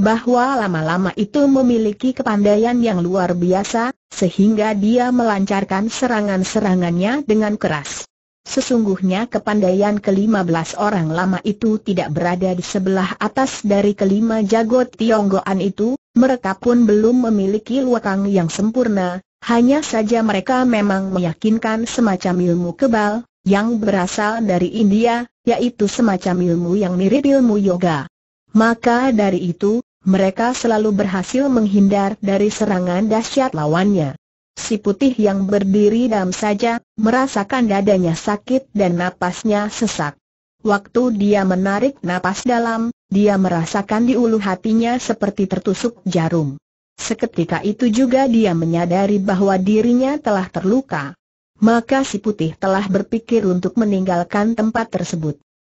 bahwa lama-lama itu memiliki kepandaian yang luar biasa, sehingga dia melancarkan serangan-serangannya dengan keras. Sesungguhnya kepandaian kelima belas orang lama itu tidak berada di sebelah atas dari kelima jago Tionggoan itu, mereka pun belum memiliki luakang yang sempurna, hanya saja mereka memang meyakinkan semacam ilmu kebal, yang berasal dari India, yaitu semacam ilmu yang mirip ilmu yoga. Maka dari itu, mereka selalu berhasil menghindar dari serangan dahsyat lawannya. Si putih yang berdiri dalam saja, merasakan dadanya sakit dan napasnya sesak. Waktu dia menarik napas dalam, dia merasakan di ulu hatinya seperti tertusuk jarum. Seketika itu juga dia menyadari bahwa dirinya telah terluka. Maka si putih telah berpikir untuk meninggalkan tempat tersebut.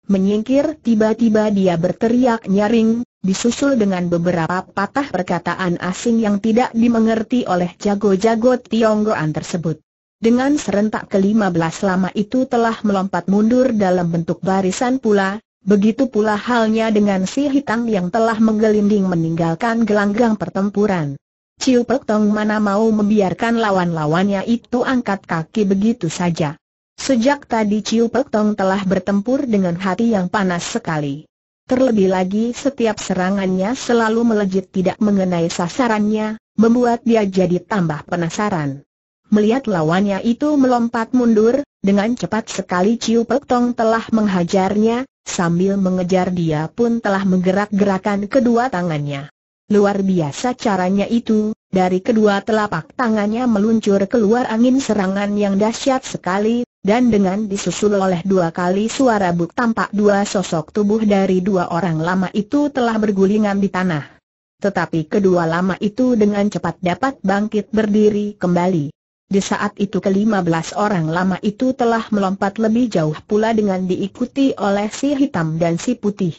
Menyingkir tiba-tiba dia berteriak nyaring, disusul dengan beberapa patah perkataan asing yang tidak dimengerti oleh jago-jago Tionggoan tersebut. Dengan serentak kelima belas lama itu telah melompat mundur dalam bentuk barisan pula, begitu pula halnya dengan si hitam yang telah menggelinding meninggalkan gelanggang pertempuran. Ciu Pek Tong mana mau membiarkan lawan-lawannya itu angkat kaki begitu saja. Sejak tadi Ciu Pek Tong telah bertempur dengan hati yang panas sekali. Terlebih lagi setiap serangannya selalu melejit tidak mengenai sasarannya, membuat dia jadi tambah penasaran. Melihat lawannya itu melompat mundur, dengan cepat sekali Ciu Pek Tong telah menghajarnya, sambil mengejar dia pun telah menggerak-gerakan kedua tangannya. Luar biasa caranya itu, dari kedua telapak tangannya meluncur keluar angin serangan yang dahsyat sekali, dan dengan disusul oleh dua kali suara buk tampak dua sosok tubuh dari dua orang lama itu telah bergulingan di tanah. Tetapi kedua lama itu dengan cepat dapat bangkit berdiri kembali. Di saat itu kelima belas orang lama itu telah melompat lebih jauh pula dengan diikuti oleh si hitam dan si putih.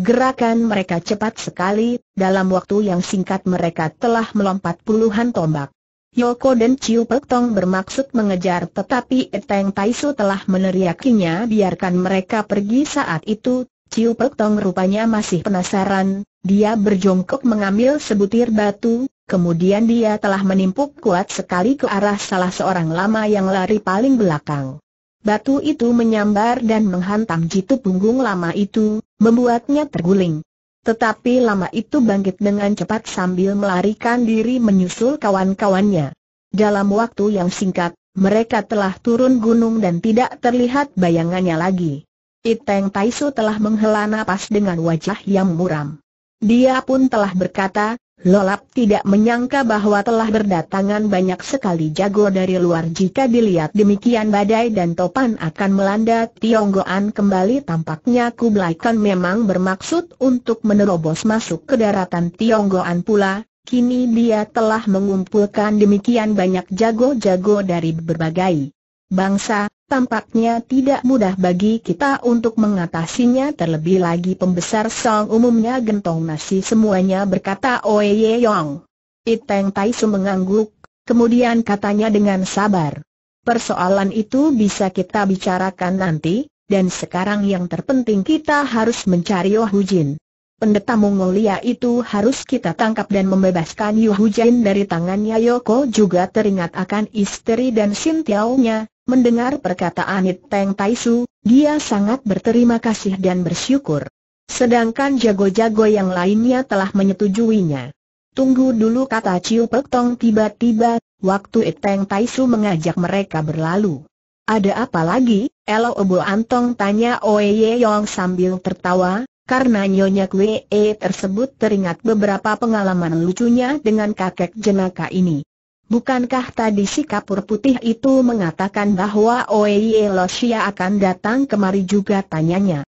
Gerakan mereka cepat sekali, dalam waktu yang singkat mereka telah melompat puluhan tombak. Yoko dan Chiu Pek Tong bermaksud mengejar tetapi Eteng Taisu telah meneriakinya biarkan mereka pergi saat itu, Chiu Pek Tong rupanya masih penasaran, dia berjongkok mengambil sebutir batu, kemudian dia telah menimpuk kuat sekali ke arah salah seorang lama yang lari paling belakang. Batu itu menyambar dan menghantam jitu punggung lama itu, membuatnya terguling. Tetapi lama itu bangkit dengan cepat sambil melarikan diri menyusul kawan-kawannya. Dalam waktu yang singkat, mereka telah turun gunung dan tidak terlihat bayangannya lagi. Iteng Taisu telah menghela napas dengan wajah yang muram. Dia pun telah berkata, Lolap tidak menyangka bahwa telah berdatangan banyak sekali jago dari luar jika dilihat demikian badai dan topan akan melanda Tionggoan kembali tampaknya Kublai Khan memang bermaksud untuk menerobos masuk ke daratan Tionggoan pula, kini dia telah mengumpulkan demikian banyak jago-jago dari berbagai bangsa, Tampaknya tidak mudah bagi kita untuk mengatasinya terlebih lagi pembesar song umumnya gentong nasi semuanya berkata Oye Yong. Iteng Tai Su mengangguk, kemudian katanya dengan sabar. Persoalan itu bisa kita bicarakan nanti, dan sekarang yang terpenting kita harus mencari Yohujin. Jin. Pendeta Mongolia itu harus kita tangkap dan membebaskan Yu Jin dari tangannya Yoko juga teringat akan istri dan Sintiaunya, Mendengar perkataan It Teng Tai Su, dia sangat berterima kasih dan bersyukur. Sedangkan jago-jago yang lainnya telah menyetujuinya. Tunggu dulu kata Ciu Pek Tong tiba-tiba, waktu It Teng Tai Su mengajak mereka berlalu. Ada apa lagi? Elo Obo Antong tanya Oye Yong sambil tertawa, karena Nyonya Kwee e tersebut teringat beberapa pengalaman lucunya dengan kakek jenaka ini. Bukankah tadi si kapur putih itu mengatakan bahwa Oei oh iya, Loshia akan datang kemari juga tanyanya?